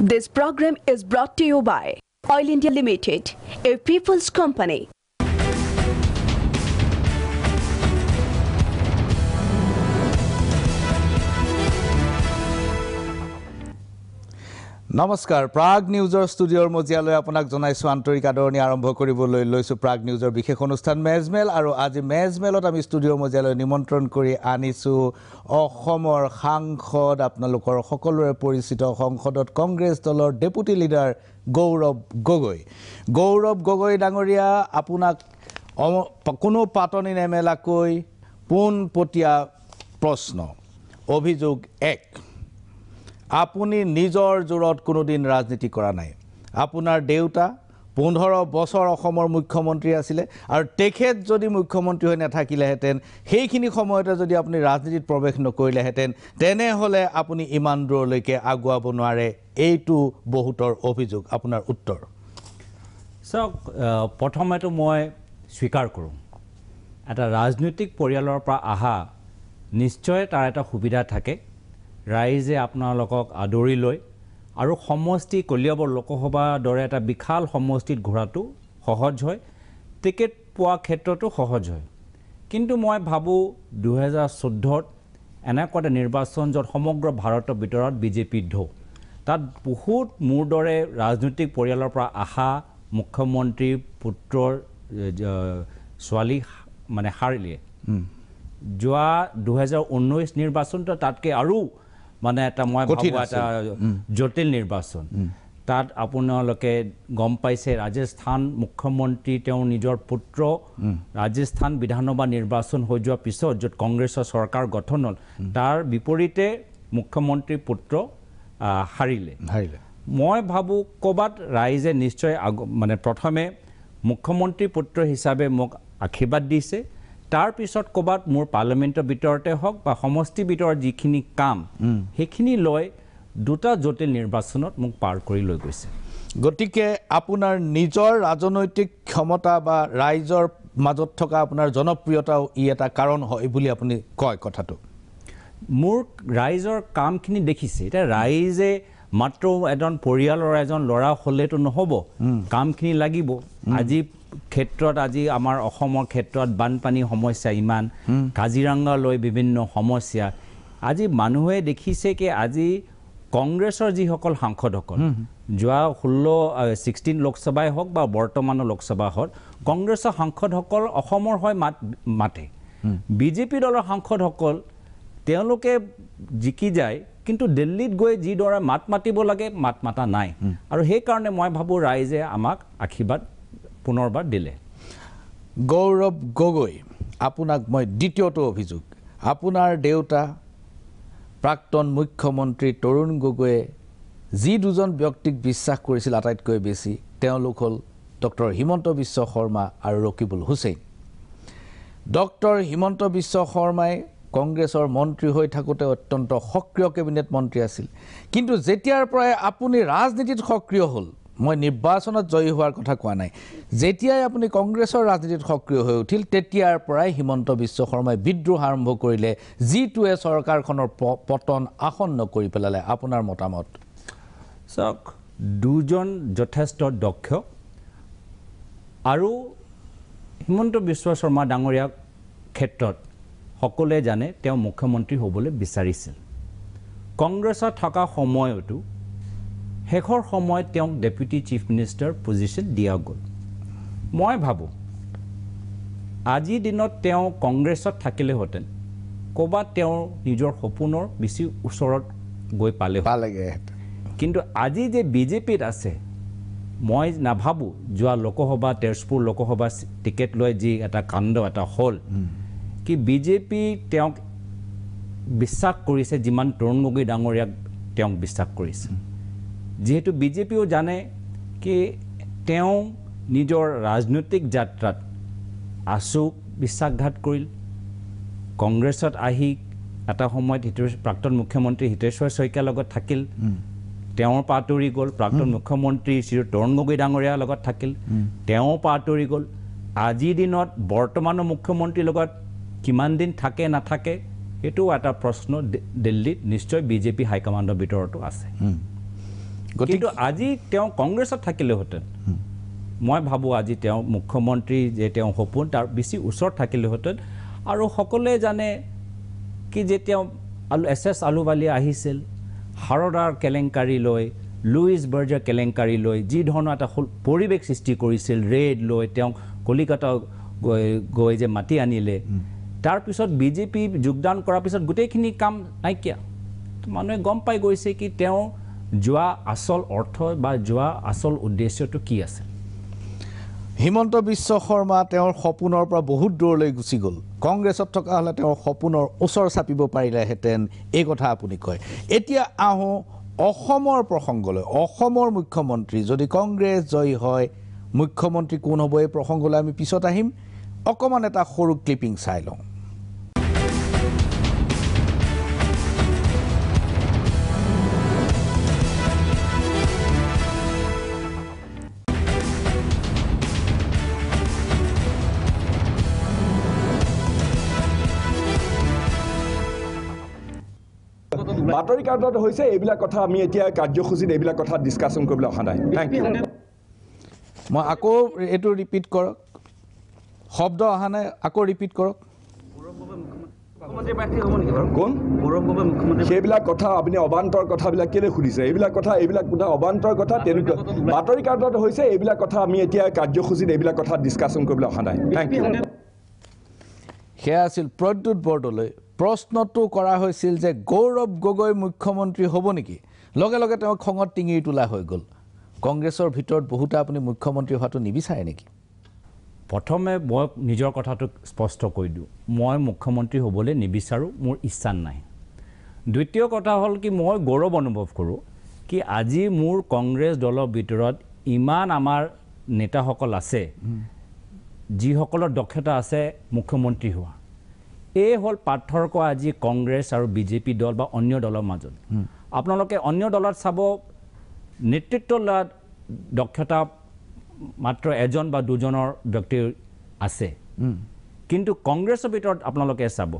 This program is brought to you by Oil India Limited, a people's company. নমস্কাৰ প্ৰাগ নিউজৰ ষ্টুডিঅ'ৰ মজিয়ালৈ আপোনাক জনাইছোঁ আন্তৰিক আদৰণি আৰম্ভ কৰিবলৈ লৈছোঁ প্ৰাগ নিউজৰ বিশেষ অনুষ্ঠান মেজমেল আৰু আজি মেজমেলত আমি ষ্টুডিঅ'ৰ মজিয়ালৈ নিমন্ত্ৰণ কৰি আনিছোঁ অসমৰ সাংসদ আপোনালোকৰ সকলোৰে পৰিচিত সংসদত কংগ্ৰেছ দলৰ ডেপুটি লিডাৰ গৌৰৱ গগৈ গৌৰৱ গগৈ ডাঙৰীয়া আপোনাক কোনো পাতনি নেমেলাকৈ পোনপটীয়া প্ৰশ্ন অভিযোগ এক আপুনি নিজৰ জোৰত কোনোদিন ৰাজনীতি কৰা নাই আপোনাৰ দেউতা পোন্ধৰ বছৰ অসমৰ মুখ্যমন্ত্ৰী আছিলে আৰু তেখেত যদি মুখ্যমন্ত্ৰী হৈ নাথাকিলেহেঁতেন সেইখিনি সময়তে যদি আপুনি ৰাজনীতিত প্ৰৱেশ নকৰিলেহেঁতেন তেনেহ'লে আপুনি ইমান দূৰলৈকে আগুৱাব নোৱাৰে এইটো বহুতৰ অভিযোগ আপোনাৰ উত্তৰ চাওক প্ৰথমেতো মই স্বীকাৰ কৰোঁ এটা ৰাজনৈতিক পৰিয়ালৰ পৰা অহা নিশ্চয় তাৰ এটা সুবিধা থাকে ৰাইজে আপোনালোকক আদৰি লয় আৰু সমষ্টি কলিয়াবৰ লোকসভাৰ দৰে এটা বিশাল সমষ্টিত ঘূৰাটো সহজ হয় টিকেট পোৱা ক্ষেত্ৰতো সহজ হয় কিন্তু মই ভাবোঁ দুহেজাৰ চৈধ্যত এনেকুৱা এটা নিৰ্বাচন য'ত সমগ্ৰ ভাৰতৰ ভিতৰত বিজেপি ঢৌ তাত বহুত মোৰ দৰে ৰাজনৈতিক পৰিয়ালৰ পৰা অহা মুখ্যমন্ত্ৰী পুত্ৰৰ ছোৱালী মানে সাৰিলে যোৱা দুহেজাৰ ঊনৈছ নিৰ্বাচনটো তাতকৈ আৰু মানে এটা মই ভাবো এটা জটিল নিৰ্বাচন তাত আপোনালোকে গম পাইছে ৰাজস্থান মুখ্যমন্ত্ৰী তেওঁ নিজৰ পুত্ৰ ৰাজস্থান বিধানসভা নিৰ্বাচন হৈ যোৱাৰ পিছত যত কংগ্ৰেছৰ চৰকাৰ গঠন হল তাৰ বিপৰীতে মুখ্যমন্ত্ৰীৰ পুত্ৰ হাৰিলে হাৰিলে মই ভাবোঁ ক'ৰবাত ৰাইজে নিশ্চয় মানে প্ৰথমে মুখ্যমন্ত্ৰীৰ পুত্ৰ হিচাপে মোক আশীৰ্বাদ দিছে তাৰপিছত ক'ৰবাত মোৰ পাৰ্লামেণ্টৰ ভিতৰতে হওক বা সমষ্টি ভিতৰত যিখিনি কাম সেইখিনি লৈ দুটা জটিল নিৰ্বাচনত মোক পাৰ কৰি লৈ গৈছে গতিকে আপোনাৰ নিজৰ ৰাজনৈতিক ক্ষমতা বা ৰাইজৰ মাজত থকা আপোনাৰ জনপ্ৰিয়তাও ই এটা কাৰণ হয় বুলি আপুনি কয় কথাটো মোৰ ৰাইজৰ কামখিনি দেখিছে এতিয়া ৰাইজে মাত্ৰ এজন পৰিয়ালৰ এজন ল'ৰা হ'লেতো নহ'ব কামখিনি লাগিব আজি ক্ষেত্ৰত আজি আমাৰ অসমৰ ক্ষেত্ৰত বানপানীৰ সমস্যা ইমান কাজিৰঙালৈ বিভিন্ন সমস্যা আজি মানুহে দেখিছে কি আজি কংগ্ৰেছৰ যিসকল সাংসদসকল যোৱা ষোল্ল ছিক্সটিন লোকসভাই হওক বা বৰ্তমানৰ লোকসভা হওক কংগ্ৰেছৰ সাংসদসকল অসমৰ হয় মাত মাতে বিজেপি দলৰ সাংসদসকল তেওঁলোকে জিকি যায় কিন্তু দিল্লীত গৈ যিদৰে মাত মাতিব লাগে মাত মাতা নাই আৰু সেইকাৰণে মই ভাবোঁ ৰাইজে আমাক আশীৰ্বাদ পুনৰবাৰ দিলে গৌৰৱ গগৈ আপোনাক মই দ্বিতীয়টো অভিযোগ আপোনাৰ দেউতা প্ৰাক্তন মুখ্যমন্ত্ৰী তৰুণ গগৈয়ে যি দুজন ব্যক্তিক বিশ্বাস কৰিছিল আটাইতকৈ বেছি তেওঁলোক হ'ল ডক্টৰ হিমন্ত বিশ্ব শৰ্মা আৰু ৰকিবুল হুছেইন ডক্টৰ হিমন্ত বিশ্ব শৰ্মাই কংগ্ৰেছৰ মন্ত্ৰী হৈ থাকোঁতে অত্যন্ত সক্ৰিয় কেবিনেট মন্ত্ৰী আছিল কিন্তু যেতিয়াৰ পৰাই আপুনি ৰাজনীতিত সক্ৰিয় হ'ল মই নিৰ্বাচনত জয়ী হোৱাৰ কথা কোৱা নাই যেতিয়াই আপুনি কংগ্ৰেছৰ ৰাজনীতিত সক্ৰিয় হৈ উঠিল তেতিয়াৰ পৰাই হিমন্ত বিশ্ব শৰ্মাই বিদ্ৰোহ আৰম্ভ কৰিলে যিটোৱে চৰকাৰখনৰ প পতন আসন্ন কৰি পেলালে আপোনাৰ মতামত চাওক দুজন যথেষ্ট দক্ষ আৰু হিমন্ত বিশ্ব শৰ্মা ডাঙৰীয়া ক্ষেত্ৰত সকলোৱে জানে তেওঁ মুখ্যমন্ত্ৰী হ'বলৈ বিচাৰিছিল কংগ্ৰেছত থকা সময়তো শেষৰ সময়ত তেওঁক ডেপুটি চিফ মিনিষ্টাৰ পজিশ্যন দিয়া গ'ল মই ভাবোঁ আজিৰ দিনত তেওঁ কংগ্ৰেছত থাকিলেহেঁতেন ক'ৰবাত তেওঁ নিজৰ সপোনৰ বেছি ওচৰত গৈ পালে কিন্তু আজি যে বিজেপিত আছে মই নাভাবোঁ যোৱা লোকসভা তেজপুৰ লোকসভা টিকেট লৈ যি এটা কাণ্ড এটা হ'ল কি বিজেপি তেওঁক বিশ্বাস কৰিছে যিমান তৰুণ গগৈ ডাঙৰীয়াক তেওঁক বিশ্বাস কৰিছে যিহেতু বিজেপিও জানে কি তেওঁ নিজৰ ৰাজনৈতিক যাত্ৰাত আছুক বিশ্বাসঘাত কৰিল কংগ্ৰেছত আহি এটা সময়ত হিতেশ্বৰ প্ৰাক্তন মুখ্যমন্ত্ৰী হিতেশ্বৰ শইকীয়াৰ লগত থাকিল তেওঁৰ পাতৰি গ'ল প্ৰাক্তন মুখ্যমন্ত্ৰী শ্ৰী তৰুণ গগৈ ডাঙৰীয়াৰ লগত থাকিল তেওঁ পাতৰি গ'ল আজিৰ দিনত বৰ্তমানৰ মুখ্যমন্ত্ৰীৰ লগত কিমান দিন থাকে নাথাকে সেইটোও এটা প্ৰশ্ন দিল্লীত নিশ্চয় বিজেপি হাইকমাণ্ডৰ ভিতৰতো আছে কিন্তু আজি তেওঁ কংগ্ৰেছত থাকিলেহেঁতেন মই ভাবোঁ আজি তেওঁ মুখ্যমন্ত্ৰী যে তেওঁ সপোন তাৰ বেছি ওচৰত থাকিলেহেঁতেন আৰু সকলোৱে জানে কি যে তেওঁ আলু এছ এছ আলুবালিয়া আহিছিল হাৰদাৰ কেলেংকাৰী লৈ লুইজ বাৰ্জাৰ কেলেংকাৰী লৈ যি ধৰণৰ এটা পৰিৱেশ সৃষ্টি কৰিছিল ৰেড লৈ তেওঁক কলিকতা গৈ গৈ যে মাতি আনিলে তাৰ পিছত বিজেপি যোগদান কৰাৰ পিছত গোটেইখিনি কাম নাইকিয়া মানুহে গম পাই গৈছে কি তেওঁ যোৱা আচল অৰ্থ বা যোৱা আচল উদ্দেশ্যটো কি আছে হিমন্ত বিশ্ব শৰ্মা তেওঁৰ সপোনৰ পৰা বহুত দূৰলৈ গুচি গ'ল কংগ্ৰেছত থকা হ'লে তেওঁৰ সপোনৰ ওচৰ চাপিব পাৰিলেহেঁতেন এই কথা আপুনি কয় এতিয়া আহোঁ অসমৰ প্ৰসংগলৈ অসমৰ মুখ্যমন্ত্ৰী যদি কংগ্ৰেছ জয়ী হয় মুখ্যমন্ত্ৰী কোন হ'ব এই প্ৰসংগলৈ আমি পিছত আহিম অকণমান এটা সৰু ক্লিপিং চাই লওঁ বাতৰি কাৰ্ডত হৈছে এইবিলাক কথা আমি এতিয়া কাৰ্যসূচীত এইবিলাক কথা ডিছকাশ্যন কৰিবলৈ অহা নাই থেংক ইউ মই আকৌ এইটো ৰিপিট কৰক শব্দ অহা নাই আকৌ ৰিপিট কৰক সেইবিলাক কথা আপুনি অবান্তৰ কথাবিলাক কেলৈ সুধিছে এইবিলাক কথা এইবিলাক কোনো অবান্তৰ কথা তেনেকুৱা বাতৰি কাৰ্ডত হৈছে এইবিলাক কথা আমি এতিয়া কাৰ্যসূচীত এইবিলাক কথা ডিছকাশ্যন কৰিবলৈ অহা নাই থেংক ইউ সেয়া আছিল প্ৰদ্যুৎ বৰদলৈ প্ৰশ্নটো কৰা হৈছিল যে গৌৰৱ গগৈ মুখ্যমন্ত্ৰী হ'ব নেকি লগে লগে তেওঁ খঙত টিঙি তোলা হৈ গ'ল কংগ্ৰেছৰ ভিতৰত বহুতে আপুনি মুখ্যমন্ত্ৰী হোৱাটো নিবিচাৰে নেকি প্ৰথমে মই নিজৰ কথাটো স্পষ্ট কৰি দিওঁ মই মুখ্যমন্ত্ৰী হ'বলৈ নিবিচাৰোঁ মোৰ ইচ্ছা নাই দ্বিতীয় কথা হ'ল কি মই গৌৰৱ অনুভৱ কৰোঁ কি আজি মোৰ কংগ্ৰেছ দলৰ ভিতৰত ইমান আমাৰ নেতাসকল আছে যিসকলৰ দক্ষতা আছে মুখ্যমন্ত্ৰী হোৱা এই হ'ল পাৰ্থক্য আজি কংগ্ৰেছ আৰু বিজেপি দল বা অন্য দলৰ মাজত আপোনালোকে অন্য দলত চাব নেতৃত্ব লোৱা দক্ষতা মাত্ৰ এজন বা দুজনৰ ব্যক্তি আছে কিন্তু কংগ্ৰেছৰ ভিতৰত আপোনালোকে চাব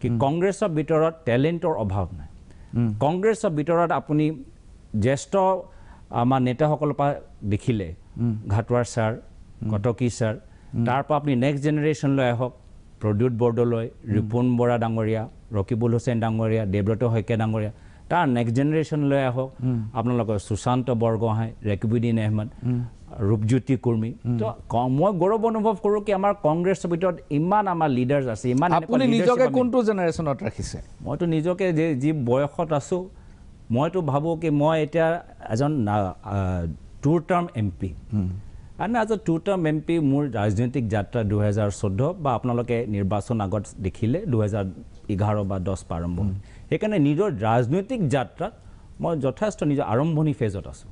কি কংগ্ৰেছৰ ভিতৰত টেলেণ্টৰ অভাৱ নাই কংগ্ৰেছৰ ভিতৰত আপুনি জ্যেষ্ঠ আমাৰ নেতাসকলৰ পৰা দেখিলে ঘাটোৱাৰ ছাৰ কটকী ছাৰ তাৰ পৰা আপুনি নেক্সট জেনেৰেশ্যনলৈ আহক প্ৰদ্যুৎ বৰদলৈ ৰিপুণ বৰা ডাঙৰীয়া ৰকিবুল হুছেইন ডাঙৰীয়া দেৱব্ৰত শইকীয়া ডাঙৰীয়া তাৰ নেক্সট জেনেৰেশ্যনলৈ আহক আপোনালোকৰ সুশান্ত বৰগোহাঁই ৰেকিবুদ্দিন আহমেদ ৰূপজ্যোতি কৰ্মী মই গৌৰৱ অনুভৱ কৰোঁ কি আমাৰ কংগ্ৰেছৰ ভিতৰত ইমান আমাৰ লিডাৰ আছে ইমান আপুনি নিজকে কোনটো জেনেৰেশ্যনত ৰাখিছে মইতো নিজকে যে যি বয়সত আছোঁ মইতো ভাবোঁ কি মই এতিয়া এজন two term M P and as a two term M P মোৰ ৰাজনৈতিক যাত্ৰা দুহেজাৰ চৈধ্য বা আপোনালোকে নিৰ্বাচন আগত দেখিলে দুহেজাৰ এঘাৰ বা দহ প্ৰাৰম্ভ সেইকাৰণে নিজৰ ৰাজনৈতিক যাত্ৰাত মই যথেষ্ট নিজৰ আৰম্ভণি ফেজত আছোঁ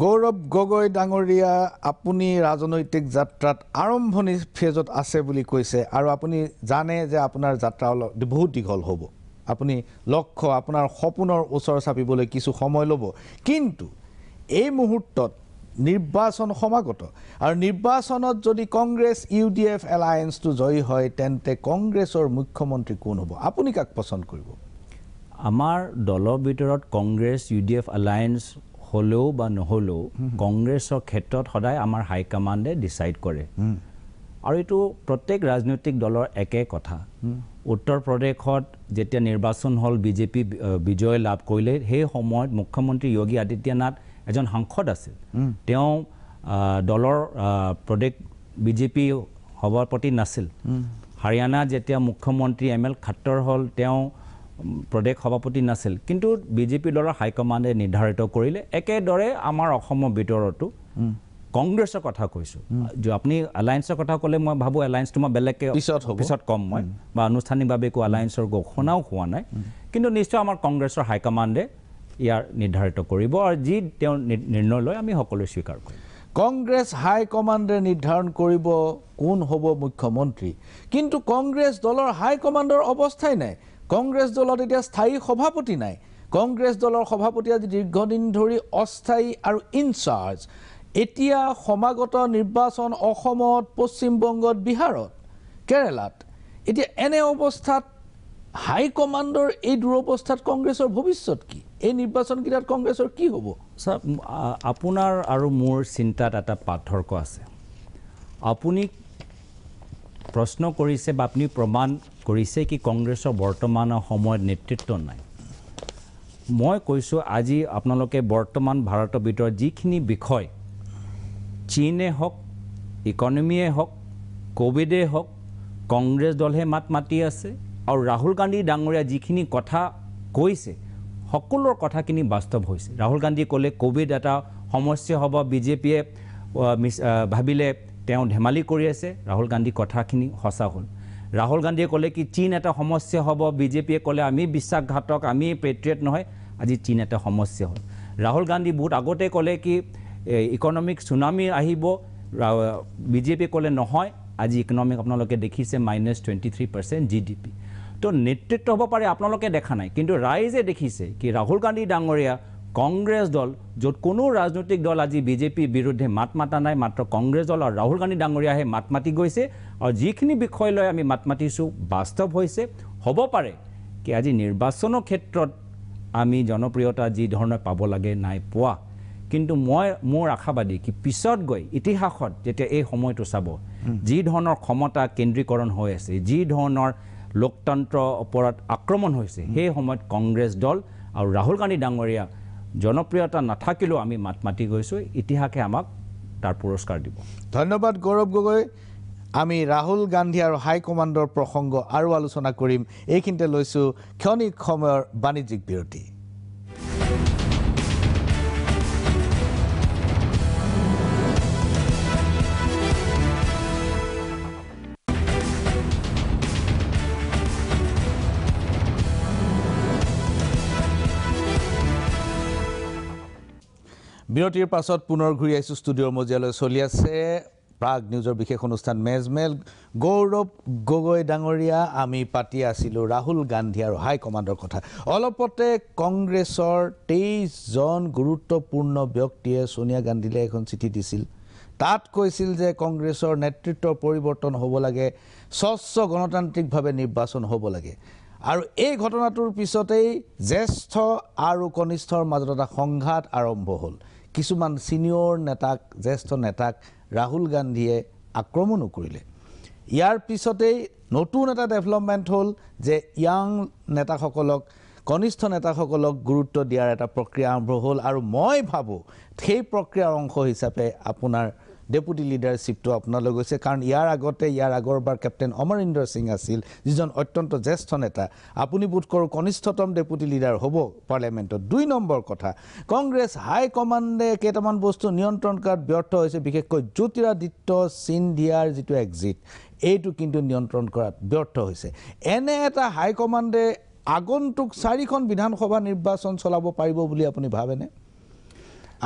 গৌৰৱ গগৈ ডাঙৰীয়া আপুনি ৰাজনৈতিক যাত্ৰাত আৰম্ভণি ফেজত আছে বুলি কৈছে আৰু আপুনি জানে যে আপোনাৰ যাত্ৰা অলপ বহুত দীঘল হ'ব আপুনি লক্ষ্য আপোনাৰ সপোনৰ ওচৰ চাপিবলৈ কিছু সময় ল'ব কিন্তু এই মুহূৰ্তত নিৰ্বাচন সমাগত আৰু নিৰ্বাচনত যদি কংগ্ৰেছ ইউ ডি এফ এলায়েন্সটো জয়ী হয় তেন্তে কংগ্ৰেছৰ মুখ্যমন্ত্ৰী কোন হ'ব আপুনি কাক পচন্দ কৰিব আমাৰ দলৰ ভিতৰত Congress U D F alliance হ'লেও বা নহ'লেও কংগ্ৰেছৰ ক্ষেত্ৰত সদায় আমাৰ হাইকমাণ্ডে ডিচাইড কৰে আৰু এইটো প্ৰত্যেক ৰাজনৈতিক দলৰ একে কথা উত্তৰ প্ৰদেশত যেতিয়া নিৰ্বাচন হ'ল বিজেপি বিজয় লাভ কৰিলে সেই সময়ত মুখ্যমন্ত্ৰী য়োগী আদিত্যনাথ এজন সাংসদ আছিল তেওঁ দলৰ প্ৰদেশ বিজেপি সভাপতি নাছিল হাৰিয়ানা যেতিয়া মুখ্যমন্ত্ৰী এম এল খাট্টৰ হ'ল তেওঁ প্ৰদেশ সভাপতি নাছিল কিন্তু বিজেপি দলৰ হাইকমাণ্ডে নিৰ্ধাৰিত কৰিলে একেদৰে আমাৰ অসমৰ ভিতৰতো কংগ্ৰেছৰ কথা কৈছোঁ আপুনি এলায়েন্সৰ কথা ক'লে মই ভাবোঁ এলায়েন্সটো মই বেলেগকৈ পিছত ক'ম মই বা আনুষ্ঠানিকভাৱে একো এলায়েন্সৰ ঘোষণাও হোৱা নাই কিন্তু নিশ্চয় আমাৰ কংগ্ৰেছৰ হাইকমাণ্ডে ইয়াৰ নিৰ্ধাৰিত কৰিব আৰু যি তেওঁ নিৰ্ণয় লয় আমি সকলোৱে স্বীকাৰ কৰিম কংগ্ৰেছ হাইকমাণ্ডে নিৰ্ধাৰণ কৰিব কোন হ'ব মুখ্যমন্ত্ৰী কিন্তু কংগ্ৰেছ দলৰ হাইকমাণ্ডৰ অৱস্থাই নাই কংগ্ৰেছ দলত এতিয়া স্থায়ী সভাপতি নাই কংগ্ৰেছ দলৰ সভাপতি আজি দীৰ্ঘদিন ধৰি অস্থায়ী আৰু ইনচাৰ্জ এতিয়া সমাগত নিৰ্বাচন অসমত পশ্চিমবংগত বিহাৰত কেৰেলাত এতিয়া এনে অৱস্থাত হাইকমাণ্ডৰ এই দুৰৱস্থাত কংগ্ৰেছৰ ভৱিষ্যত কি এই নিৰ্বাচনকেইটাত কংগ্ৰেছৰ কি হ'ব ছাৰ আপোনাৰ আৰু মোৰ চিন্তাত এটা পাৰ্থক্য আছে আপুনি প্ৰশ্ন কৰিছে বা আপুনি প্ৰমাণ কৰিছে কি কংগ্ৰেছৰ বৰ্তমানৰ সময়ত নেতৃত্ব নাই মই কৈছোঁ আজি আপোনালোকে বৰ্তমান ভাৰতৰ ভিতৰত যিখিনি বিষয় চীনে হওক ইকনমিয়ে হওক ক'ভিডে হওক কংগ্ৰেছ দলহে মাত মাতি আছে আৰু ৰাহুল গান্ধী ডাঙৰীয়া যিখিনি কথা কৈছে সকলোৰে কথাখিনি বাস্তৱ হৈছে ৰাহুল গান্ধীয়ে ক'লে ক'ভিড এটা সমস্যা হ'ব বিজেপিয়ে ভাবিলে তেওঁ ধেমালি কৰি আছে ৰাহুল গান্ধীৰ কথাখিনি সঁচা হ'ল ৰাহুল গান্ধীয়ে ক'লে কি চীন এটা সমস্যা হ'ব বিজেপিয়ে ক'লে আমি বিশ্বাসঘাতক আমি পেট্ৰিয়েট নহয় আজি চীন এটা সমস্যা হ'ল ৰাহুল গান্ধী বহুত আগতে ক'লে কি ইকনমিক চুনামি আহিব বিজেপিয়ে ক'লে নহয় আজি ইকনমিক আপোনালোকে দেখিছে minus twenty three percent G D P তো নেতৃত্ব হ'ব পাৰে আপোনালোকে দেখা নাই কিন্তু ৰাইজে দেখিছে কি ৰাহুল গান্ধী ডাঙৰীয়া কংগ্ৰেছ দল য'ত কোনো ৰাজনৈতিক দল আজি বিজেপিৰ বিৰুদ্ধে মাত মাতা নাই মাত্ৰ কংগ্ৰেছ দল আৰু ৰাহুল গান্ধী ডাঙৰীয়াহে মাত মাতি গৈছে আৰু যিখিনি বিষয় লৈ আমি মাত মাতিছোঁ বাস্তৱ হৈছে হ'ব পাৰে কি আজি নিৰ্বাচনৰ ক্ষেত্ৰত আমি জনপ্ৰিয়তা যি ধৰণে পাব লাগে নাই পোৱা কিন্তু মই মোৰ আশাবাদী কি পিছত গৈ ইতিহাসত যেতিয়া এই সময়টো চাব যি ধৰণৰ ক্ষমতা কেন্দ্ৰীকৰণ হৈ আছে যি ধৰণৰ লোকতন্ত্ৰৰ ওপৰত আক্ৰমণ হৈছে সেই সময়ত কংগ্ৰেছ দল আৰু ৰাহুল গান্ধী ডাঙৰীয়া জনপ্ৰিয়তা নাথাকিলেও আমি মাত মাতি গৈছোঁ ইতিহাসে আমাক তাৰ পুৰস্কাৰ দিব ধন্যবাদ গৌৰৱ গগৈ আমি ৰাহুল গান্ধী আৰু হাইকমাণ্ডৰ প্ৰসংগ আৰু আলোচনা কৰিম এইখিনিতে লৈছোঁ ক্ষণিক সময়ৰ বাণিজ্যিক বিৰতি বিৰতিৰ পাছত পুনৰ ঘূৰি আহিছোঁ ষ্টুডিঅ'ৰ মজিয়ালৈ চলি আছে প্ৰাগ নিউজৰ বিশেষ অনুষ্ঠান মেজমেল গৌৰৱ গগৈ ডাঙৰীয়া আমি পাতি আছিলোঁ ৰাহুল গান্ধী আৰু হাইকমাণ্ডৰ কথা অলপতে কংগ্ৰেছৰ তেইছজন গুৰুত্বপূৰ্ণ ব্যক্তিয়ে ছোনিয়া গান্ধীলৈ এখন চিঠি দিছিল তাত কৈছিল যে কংগ্ৰেছৰ নেতৃত্বৰ পৰিৱৰ্তন হ'ব লাগে স্বচ্ছ গণতান্ত্ৰিকভাৱে নিৰ্বাচন হ'ব লাগে আৰু এই ঘটনাটোৰ পিছতেই জ্যেষ্ঠ আৰু কনিষ্ঠৰ মাজত এটা সংঘাত আৰম্ভ হ'ল কিছুমান ছিনিয়ৰ নেতাক জ্যেষ্ঠ নেতাক ৰাহুল গান্ধীয়ে আক্ৰমণো কৰিলে ইয়াৰ পিছতেই নতুন এটা ডেভেলপমেণ্ট হ'ল যে য়াং নেতাসকলক কনিষ্ঠ নেতাসকলক গুৰুত্ব দিয়াৰ এটা প্ৰক্ৰিয়া আৰম্ভ হ'ল আৰু মই ভাবোঁ সেই প্ৰক্ৰিয়াৰ অংশ হিচাপে আপোনাৰ ডেপুটি লিডাৰশ্বিপটো আপোনালৈ গৈছে কাৰণ ইয়াৰ আগতে ইয়াৰ আগৰবাৰ কেপ্টেইন অমৰিন্দৰ সিং আছিল যিজন অত্যন্ত জ্যেষ্ঠ নেতা আপুনি বোধ কৰোঁ কনিষ্ঠতম ডেপুটি লিডাৰ হ'ব পাৰ্লিয়ামেণ্টত দুই নম্বৰ কথা কংগ্ৰেছ হাইকমাণ্ডে কেইটামান বস্তু নিয়ন্ত্ৰণ কৰাত ব্যৰ্থ হৈছে বিশেষকৈ জ্যোতিৰাদিত্য সিন্ধিয়াৰ যিটো এক্সিট এইটো কিন্তু নিয়ন্ত্ৰণ কৰাত ব্যৰ্থ হৈছে এনে এটা হাইকমাণ্ডে আগন্তুক চাৰিখন বিধানসভা নিৰ্বাচন চলাব পাৰিব বুলি আপুনি ভাবেনে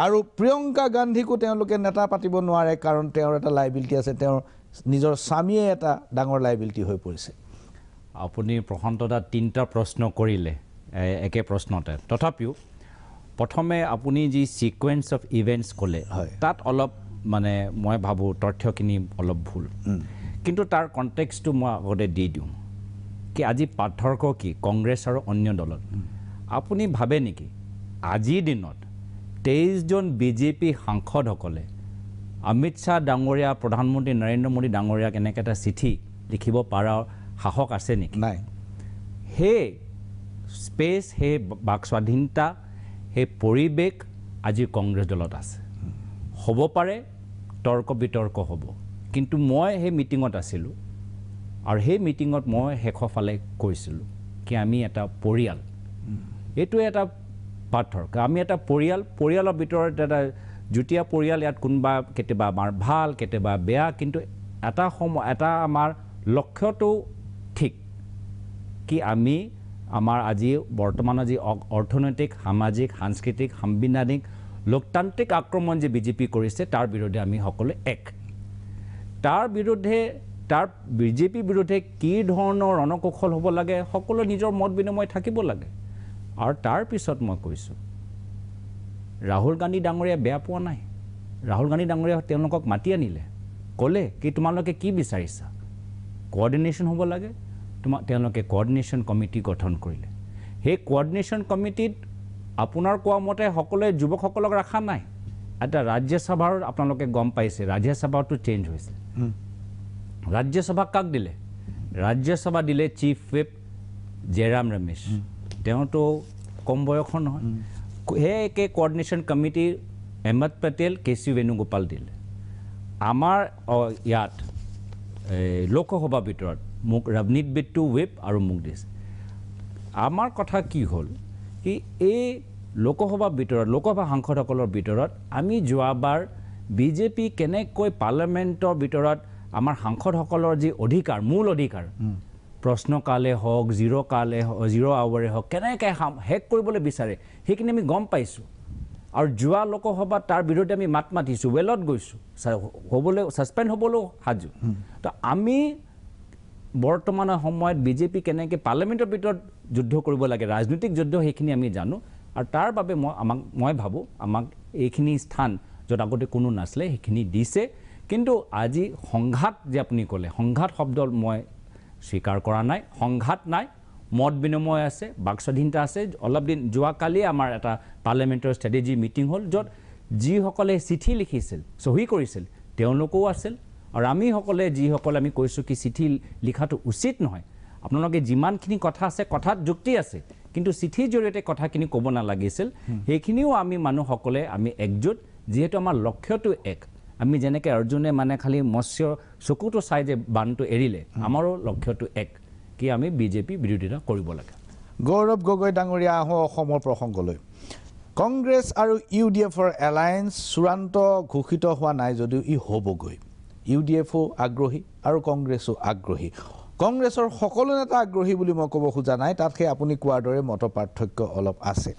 আৰু প্ৰিয়ংকা গান্ধীকো তেওঁলোকে নেতা পাতিব নোৱাৰে কাৰণ তেওঁৰ এটা লাইবিলিটি আছে তেওঁৰ নিজৰ স্বামীয়ে এটা ডাঙৰ লাইবিলিটি হৈ পৰিছে আপুনি প্ৰশান্ত দা তিনিটা প্ৰশ্ন কৰিলে একে প্ৰশ্নতে তথাপিও প্ৰথমে আপুনি যি ছিকুৱেঞ্চ অফ ইভেণ্টছ ক'লে হয় তাত অলপ মানে মই ভাবোঁ তথ্যখিনি অলপ ভুল কিন্তু তাৰ কণ্টেক্সটো মই আগতে দি দিওঁ কি আজি পাৰ্থক্য কি কংগ্ৰেছ আৰু অন্য দলত আপুনি ভাবে নেকি আজিৰ দিনত তেইছজন বিজেপি সাংসদসকলে অমিত শ্বাহ ডাঙৰীয়া প্ৰধানমন্ত্ৰী নৰেন্দ্ৰ মোদী ডাঙৰীয়াক এনেকৈ এটা চিঠি লিখিব পৰা সাহস আছে নেকি নাই সেই স্পেচ সেই বাক স্বাধীনতা সেই পৰিৱেশ আজি কংগ্ৰেছ দলত আছে হ'ব পাৰে তৰ্ক বিতৰ্ক হ'ব কিন্তু মই সেই মিটিঙত আছিলোঁ আৰু সেই মিটিঙত মই শেষৰ ফালে কৈছিলোঁ কি আমি এটা পৰিয়াল এইটোৱে এটা পাৰ্থক্য আমি এটা পৰিয়াল পৰিয়ালৰ ভিতৰত এটা যুটীয়া পৰিয়াল ইয়াত কোনোবা কেতিয়াবা আমাৰ ভাল কেতিয়াবা বেয়া কিন্তু এটা সম এটা আমাৰ লক্ষ্যটো ঠিক কি আমি আমাৰ আজি বৰ্তমানৰ যি অৰ্থনৈতিক সামাজিক সাংস্কৃতিক সাংবিধানিক লোকতান্ত্ৰিক আক্ৰমণ যে বিজেপি কৰিছে তাৰ বিৰুদ্ধে আমি সকলোৱে এক তাৰ বিৰুদ্ধে তাৰ বিজেপিৰ বিৰুদ্ধে কি ধৰণৰ ৰণকৌশল হ'ব লাগে সকলোৱে নিজৰ মত বিনিময় থাকিব লাগে আৰু তাৰপিছত মই কৈছোঁ ৰাহুল গান্ধী ডাঙৰীয়া বেয়া পোৱা নাই ৰাহুল গান্ধী ডাঙৰীয়া তেওঁলোকক মাতি আনিলে ক'লে কি তোমালোকে কি বিচাৰিছা কোৱাৰ্ডিনেশ্যন হ'ব লাগে তোমাক তেওঁলোকে কোৱাৰ্ডিনেশ্যন কমিটি গঠন কৰিলে সেই কোৱাৰ্ডিনেশ্যন কমিটিত আপোনাৰ কোৱা মতে সকলোৱে যুৱকসকলক ৰখা নাই এটা ৰাজ্যসভাৰ আপোনালোকে গম পাইছে ৰাজ্যসভাটো চেঞ্জ হৈছে ৰাজ্যসভাক কাক দিলে ৰাজ্যসভা দিলে চিফ হুইপ জেৰাম ৰমেশ তেওঁতো কম বয়সৰ নহয় সেই একে coordination committee Ahmed Patel K C Venugopal দিলে আমাৰ ইয়াত লোকসভাৰ ভিতৰত মোক ৰবনীত বিটু ৱেব আৰু মোক দিছে আমাৰ কথা কি হ'ল কি এই লোকসভাৰ ভিতৰত লোকসভা সাংসদসকলৰ ভিতৰত আমি যোৱাবাৰ বি জে পি কেনেকৈ পাৰ্লামেণ্টৰ ভিতৰত আমাৰ সাংসদসকলৰ যি অধিকাৰ মূল অধিকাৰ প্ৰশ্নকালে হওক জিৰ' কালে হওক জিৰ' আৱাৰে হওক কেনেকৈ শেষ কৰিবলৈ বিচাৰে সেইখিনি আমি গম পাইছোঁ আৰু যোৱা লোকসভাত তাৰ বিৰুদ্ধে আমি মাত মাতিছোঁ ৱেলত গৈছোঁ হ'বলৈ ছাছপেণ্ড হ'বলৈও সাজু তো আমি বৰ্তমানৰ সময়ত বিজেপি কেনেকৈ পাৰ্লিয়ামেণ্টৰ ভিতৰত যুদ্ধ কৰিব লাগে ৰাজনৈতিক যুদ্ধ সেইখিনি আমি জানো আৰু তাৰ বাবে মই আমাক মই ভাবোঁ আমাক এইখিনি স্থান য'ত আগতে কোনো নাছিলে সেইখিনি দিছে কিন্তু আজি সংঘাত যে আপুনি ক'লে সংঘাত শব্দ মই স্বীকাৰ কৰা নাই সংঘাত নাই মত বিনিময় আছে বাক স্বাধীনতা আছে অলপ দিন যোৱাকালি আমাৰ এটা পাৰ্লিয়ামেণ্টৰ ষ্ট্ৰেটেজি মিটিং হ'ল য'ত যিসকলে চিঠি লিখিছিল চহী কৰিছিল তেওঁলোকো আছিল আৰু আমি সকলে যিসকলে আমি কৈছোঁ কি চিঠি লিখাটো উচিত নহয় আপোনালোকে যিমানখিনি কথা আছে কথাত যুক্তি আছে কিন্তু চিঠিৰ জৰিয়তে কথাখিনি ক'ব নালাগিছিল সেইখিনিও আমি মানুহসকলে আমি একজুট যিহেতু আমাৰ লক্ষ্যটো এক আমি যেনেকৈ অৰ্জুনে মানে খালী মৎস্য চকুটো চাই যে বানটো এৰিলে আমাৰো লক্ষ্যটো এক কি আমি বিজেপি বিৰোধিতা কৰিব লাগে গৌৰৱ গগৈ ডাঙৰীয়া আহোঁ অসমৰ প্ৰসংগলৈ কংগ্ৰেছ আৰু ইউ ডি এফৰ এলায়েন্স চূড়ান্ত ঘোষিত হোৱা নাই যদিও ই হ'বগৈ ইউ ডি এফো আগ্ৰহী আৰু কংগ্ৰেছো আগ্ৰহী কংগ্ৰেছৰ সকলো নেতা আগ্ৰহী বুলি মই ক'ব খোজা নাই তাত সেই আপুনি কোৱাৰ দৰে মত পাৰ্থক্য অলপ আছে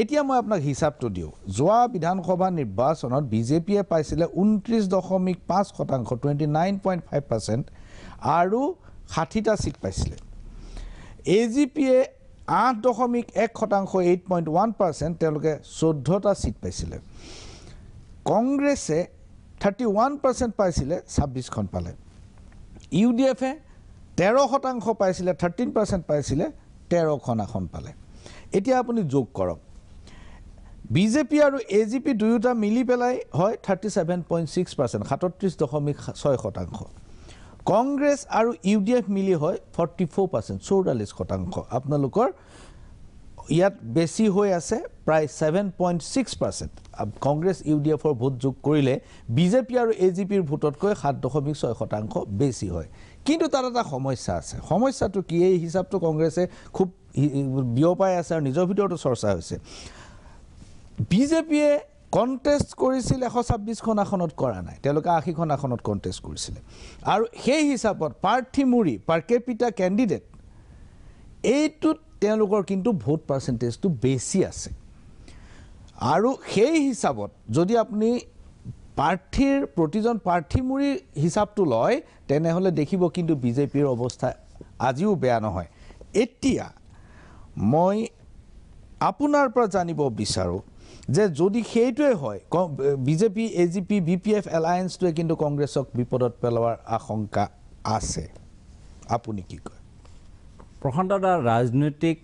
এতিয়া মই আপোনাক হিচাপটো দিওঁ যোৱা বিধানসভা নিৰ্বাচনত বিজেপিয়ে পাইছিলে ঊনত্ৰিছ দশমিক পাঁচ শতাংশ twenty nine point five percent আৰু ষাঠিটা ছিট পাইছিলে এ জি পিয়ে আঠ দশমিক এক শতাংশ এইট পইণ্ট ওৱান পাৰ্চেণ্ট তেওঁলোকে চৈধ্যটা ছিট পাইছিলে কংগ্ৰেছে থাৰ্টি ওৱান পাৰ্চেণ্ট পাইছিলে ছাব্বিছখন পালে ইউ ডি এফে তেৰ শতাংশ পাইছিলে থাৰ্টিন পাৰ্চেণ্ট পাইছিলে তেৰখন আসন পালে এতিয়া আপুনি যোগ কৰক বিজেপি আৰু এ জি পি দুয়োটা মিলি পেলাই হয় thirty seven point six percent সাতত্ৰিছ দশমিক ছয় শতাংশ কংগ্ৰেছ আৰু ইউ ডি এফ মিলি হয় ফৰ্টি ফ'ৰ পাৰ্চেণ্ট চৌৰাল্লিছ শতাংশ আপোনালোকৰ ইয়াত বেছি হৈ আছে প্ৰায় seven point six percent Congress U D এফৰ ভোট যোগ কৰিলে বিজেপি আৰু এ জি পিৰ ভোটতকৈ সাত দশমিক ছয় শতাংশ বেছি হয় কিন্তু তাত এটা সমস্যা আছে সমস্যাটো কি এই হিচাপটো কংগ্ৰেছে খুব বিয়পাই আছে আৰু নিজৰ ভিতৰতো চৰ্চা হৈছে বিজেপিয়ে কণ্টেষ্ট কৰিছিল এশ ছাব্বিছখন আসনত কৰা নাই তেওঁলোকে আশীখন আসনত কণ্টেষ্ট কৰিছিলে আৰু সেই হিচাপত প্ৰাৰ্থী মুৰি পাৰ কেপিটা কেণ্ডিডেট এইটোত তেওঁলোকৰ কিন্তু ভোট পাৰ্চেণ্টেজটো বেছি আছে আৰু সেই হিচাপত যদি আপুনি প্ৰাৰ্থীৰ প্ৰতিজন প্ৰাৰ্থী মুৰিৰ হিচাপটো লয় তেনেহ'লে দেখিব কিন্তু বিজেপিৰ অৱস্থা আজিও বেয়া নহয় এতিয়া মই আপোনাৰ পৰা জানিব বিচাৰোঁ যে যদি সেইটোৱে হয় BJP A G P B P F এলায়েন্সটোৱে কিন্তু কংগ্ৰেছক বিপদত পেলোৱাৰ আশংকা আছে আপুনি কি কয় প্ৰশান্ত দা ৰাজনৈতিক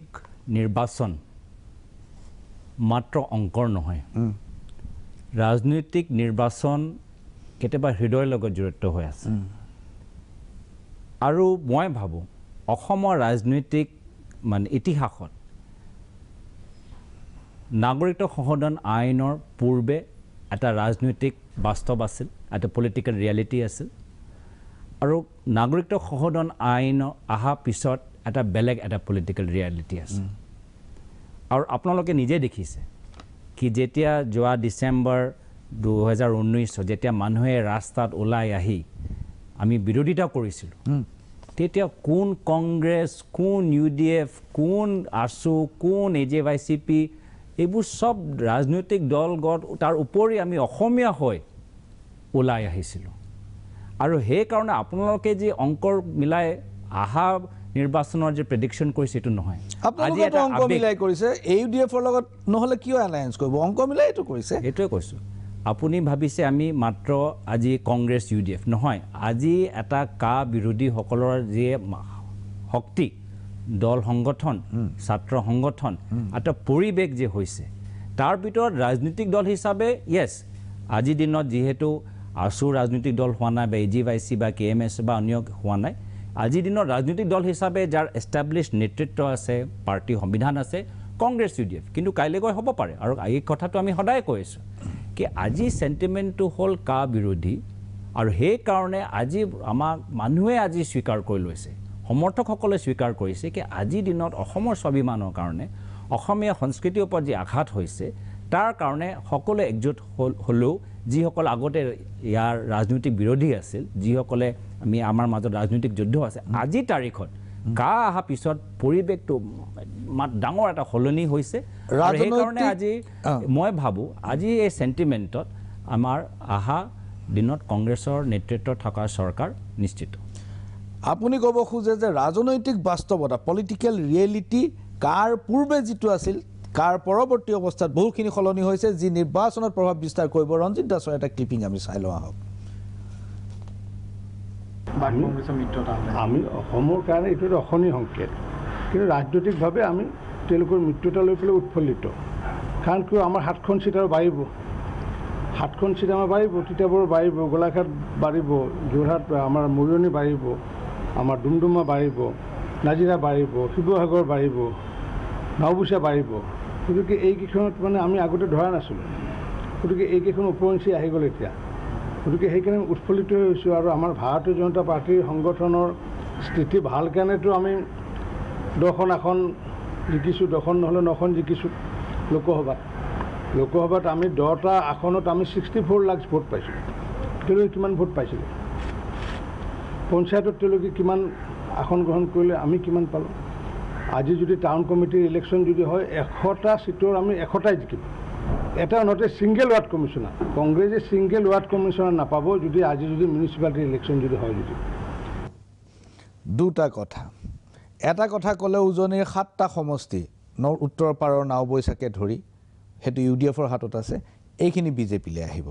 নিৰ্বাচন মাত্ৰ অংকৰ নহয় ৰাজনৈতিক নিৰ্বাচন কেতিয়াবা হৃদয়ৰ লগত জড়িত হৈ আছে আৰু মই ভাবোঁ অসমৰ ৰাজনৈতিক মানে ইতিহাসত নাগৰিকত্ব সংশোধন আইনৰ পূৰ্বে এটা ৰাজনৈতিক বাস্তৱ আছিল এটা পলিটিকেল ৰিয়েলিটি আছিল আৰু নাগৰিকত্ব সংশোধন আইন অহা পিছত এটা বেলেগ এটা পলিটিকেল ৰিয়েলিটি আছে আৰু আপোনালোকে নিজে দেখিছে কি যেতিয়া যোৱা ডিচেম্বৰ দুহেজাৰ ঊনৈছত যেতিয়া মানুহে ৰাস্তাত ওলাই আহি আমি বিৰোধিতা কৰিছিলোঁ তেতিয়া কোন কংগ্ৰেছ কোন ইউ ডি এফ কোন আছু কোন A J Y C P এইবোৰ চব ৰাজনৈতিক দল গড তাৰ উপৰি আমি অসমীয়া হৈ ওলাই আহিছিলোঁ আৰু সেইকাৰণে আপোনালোকে যি অংকৰ মিলাই অহা নিৰ্বাচনৰ যি প্ৰেডিকশ্যন কৰিছে এইটো নহয় আজি অংক মিলাই কৰিছে এ ইউ ডি এফৰ লগত নহ'লে কিয় এলায়েঞ্চ কৰিব অংক মিলাই এইটো কৰিছে এইটোৱে কৈছোঁ আপুনি ভাবিছে আমি মাত্ৰ আজি কংগ্ৰেছ ইউ ডি এফ নহয় আজি এটা কা বিৰোধীসকলৰ যি শক্তি দল সংগঠন ছাত্ৰ সংগঠন আৰু পৰিৱেশ যে হৈছে তাৰ ভিতৰত ৰাজনৈতিক দল হিচাপে য়েছ আজিৰ দিনত যিহেতু আছু ৰাজনৈতিক দল হোৱা নাই বা এ জি ৱাই চি বা কে এম এছ বা অন্য হোৱা নাই আজিৰ দিনত ৰাজনৈতিক দল হিচাপে যাৰ এষ্টাব্লিছ নেতৃত্ব আছে পাৰ্টী সংবিধান আছে কংগ্ৰেছ ইউ ডি এফ কিন্তু কাইলৈ গৈ হ'ব পাৰে আৰু এই কথাটো আমি সদায় কৈ আছোঁ কি আজি চেণ্টিমেণ্টটো হ'ল কা বিৰোধী আৰু সেইকাৰণে আজি আমাক মানুহে আজি স্বীকাৰ কৰি লৈছে সমৰ্থকসকলে স্বীকাৰ কৰিছে কি আজিৰ দিনত অসমৰ স্বাভিমানৰ কাৰণে অসমীয়া সংস্কৃতিৰ ওপৰত যি আঘাত হৈছে তাৰ কাৰণে সকলোৱে একজোট হ'লেও যিসকল আগতে ইয়াৰ ৰাজনৈতিক বিৰোধী আছিল যিসকলে আমি আমাৰ মাজত ৰাজনৈতিক যুদ্ধ আছে আজিৰ তাৰিখত গা অহা পিছত পৰিৱেশটো ডাঙৰ এটা সলনি হৈছে সেইকাৰণে আজি মই ভাবোঁ আজি এই চেণ্টিমেণ্টত আমাৰ অহা দিনত কংগ্ৰেছৰ নেতৃত্বত থকা চৰকাৰ নিশ্চিত আপুনি ক'ব খোজে যে ৰাজনৈতিক বাস্তৱতা পলিটিকেল ৰিয়েলিটি কাৰ পূৰ্বে যিটো আছিল কাৰ পৰৱৰ্তী অৱস্থাত বহুখিনি সলনি হৈছে যি নিৰ্বাচনত প্ৰভাৱ বিস্তাৰ কৰিব ৰঞ্জিত দাসৰ এটা ক্লিপিং আমি চাই লোৱা হওক আমি অসমৰ কাৰণে এইটো এটা অশনি সংকেত কিন্তু ৰাজনৈতিকভাৱে আমি তেওঁলোকৰ মৃত্যুতা লৈ পেলাই উৎফুল্লিত কাৰণ কিয় আমাৰ সাতখন চিট আৰু বাঢ়িব সাতখন চিট আমাৰ বাঢ়িব তিতাবোৰ বাঢ়িব গোলাঘাট বাঢ়িব যোৰহাট আমাৰ মৰিয়নি বাঢ়িব আমাৰ ডুমডুমা বাঢ়িব নাজিৰা বাঢ়িব শিৱসাগৰ বাঢ়িব নাওবুচা বাঢ়িব গতিকে এইকেইখনত মানে আমি আগতে ধৰা নাছিলোঁ গতিকে এইকেইখন ওপৰঞ্চি আহি গ'ল এতিয়া গতিকে সেইকাৰণে আমি উৎফুল্লিত হৈ হৈছোঁ আৰু আমাৰ ভাৰতীয় জনতা পাৰ্টীৰ সংগঠনৰ স্থিতি ভাল কাৰণেতো আমি দহখন আসন জিকিছোঁ দহখন নহ'লে নখন জিকিছোঁ লোকসভাত লোকসভাত আমি দহটা আসনত আমি ছিক্সটি ফ'ৰ লাখ ভোট পাইছোঁ তেওঁলোকে কিমান ভোট পাইছিলোঁ পঞ্চায়তত তেওঁলোকে কিমান আসন গ্ৰহণ কৰিলে আমি কিমান পালোঁ আজি যদি টাউন কমিটিৰ ইলেকশ্যন যদি হয় এশটা চিটৰ আমি এশটাই জিকিম এটা নতে ছিংগেল ৱাৰ্ড কমিশ্যনাৰ কংগ্ৰেছে ছিংগেল ৱাৰ্ড কমিশ্যনাৰ নাপাব যদি আজি যদি মিউনিচিপালিটি ইলেকশ্যন যদি হয় যদি দুটা কথা এটা কথা ক'লে উজনিৰ সাতটা সমষ্টি ন উত্তৰ পাৰৰ নাওবৈচাকে ধৰি সেইটো ইউ ডি এফৰ হাতত আছে এইখিনি বিজেপিলৈ আহিব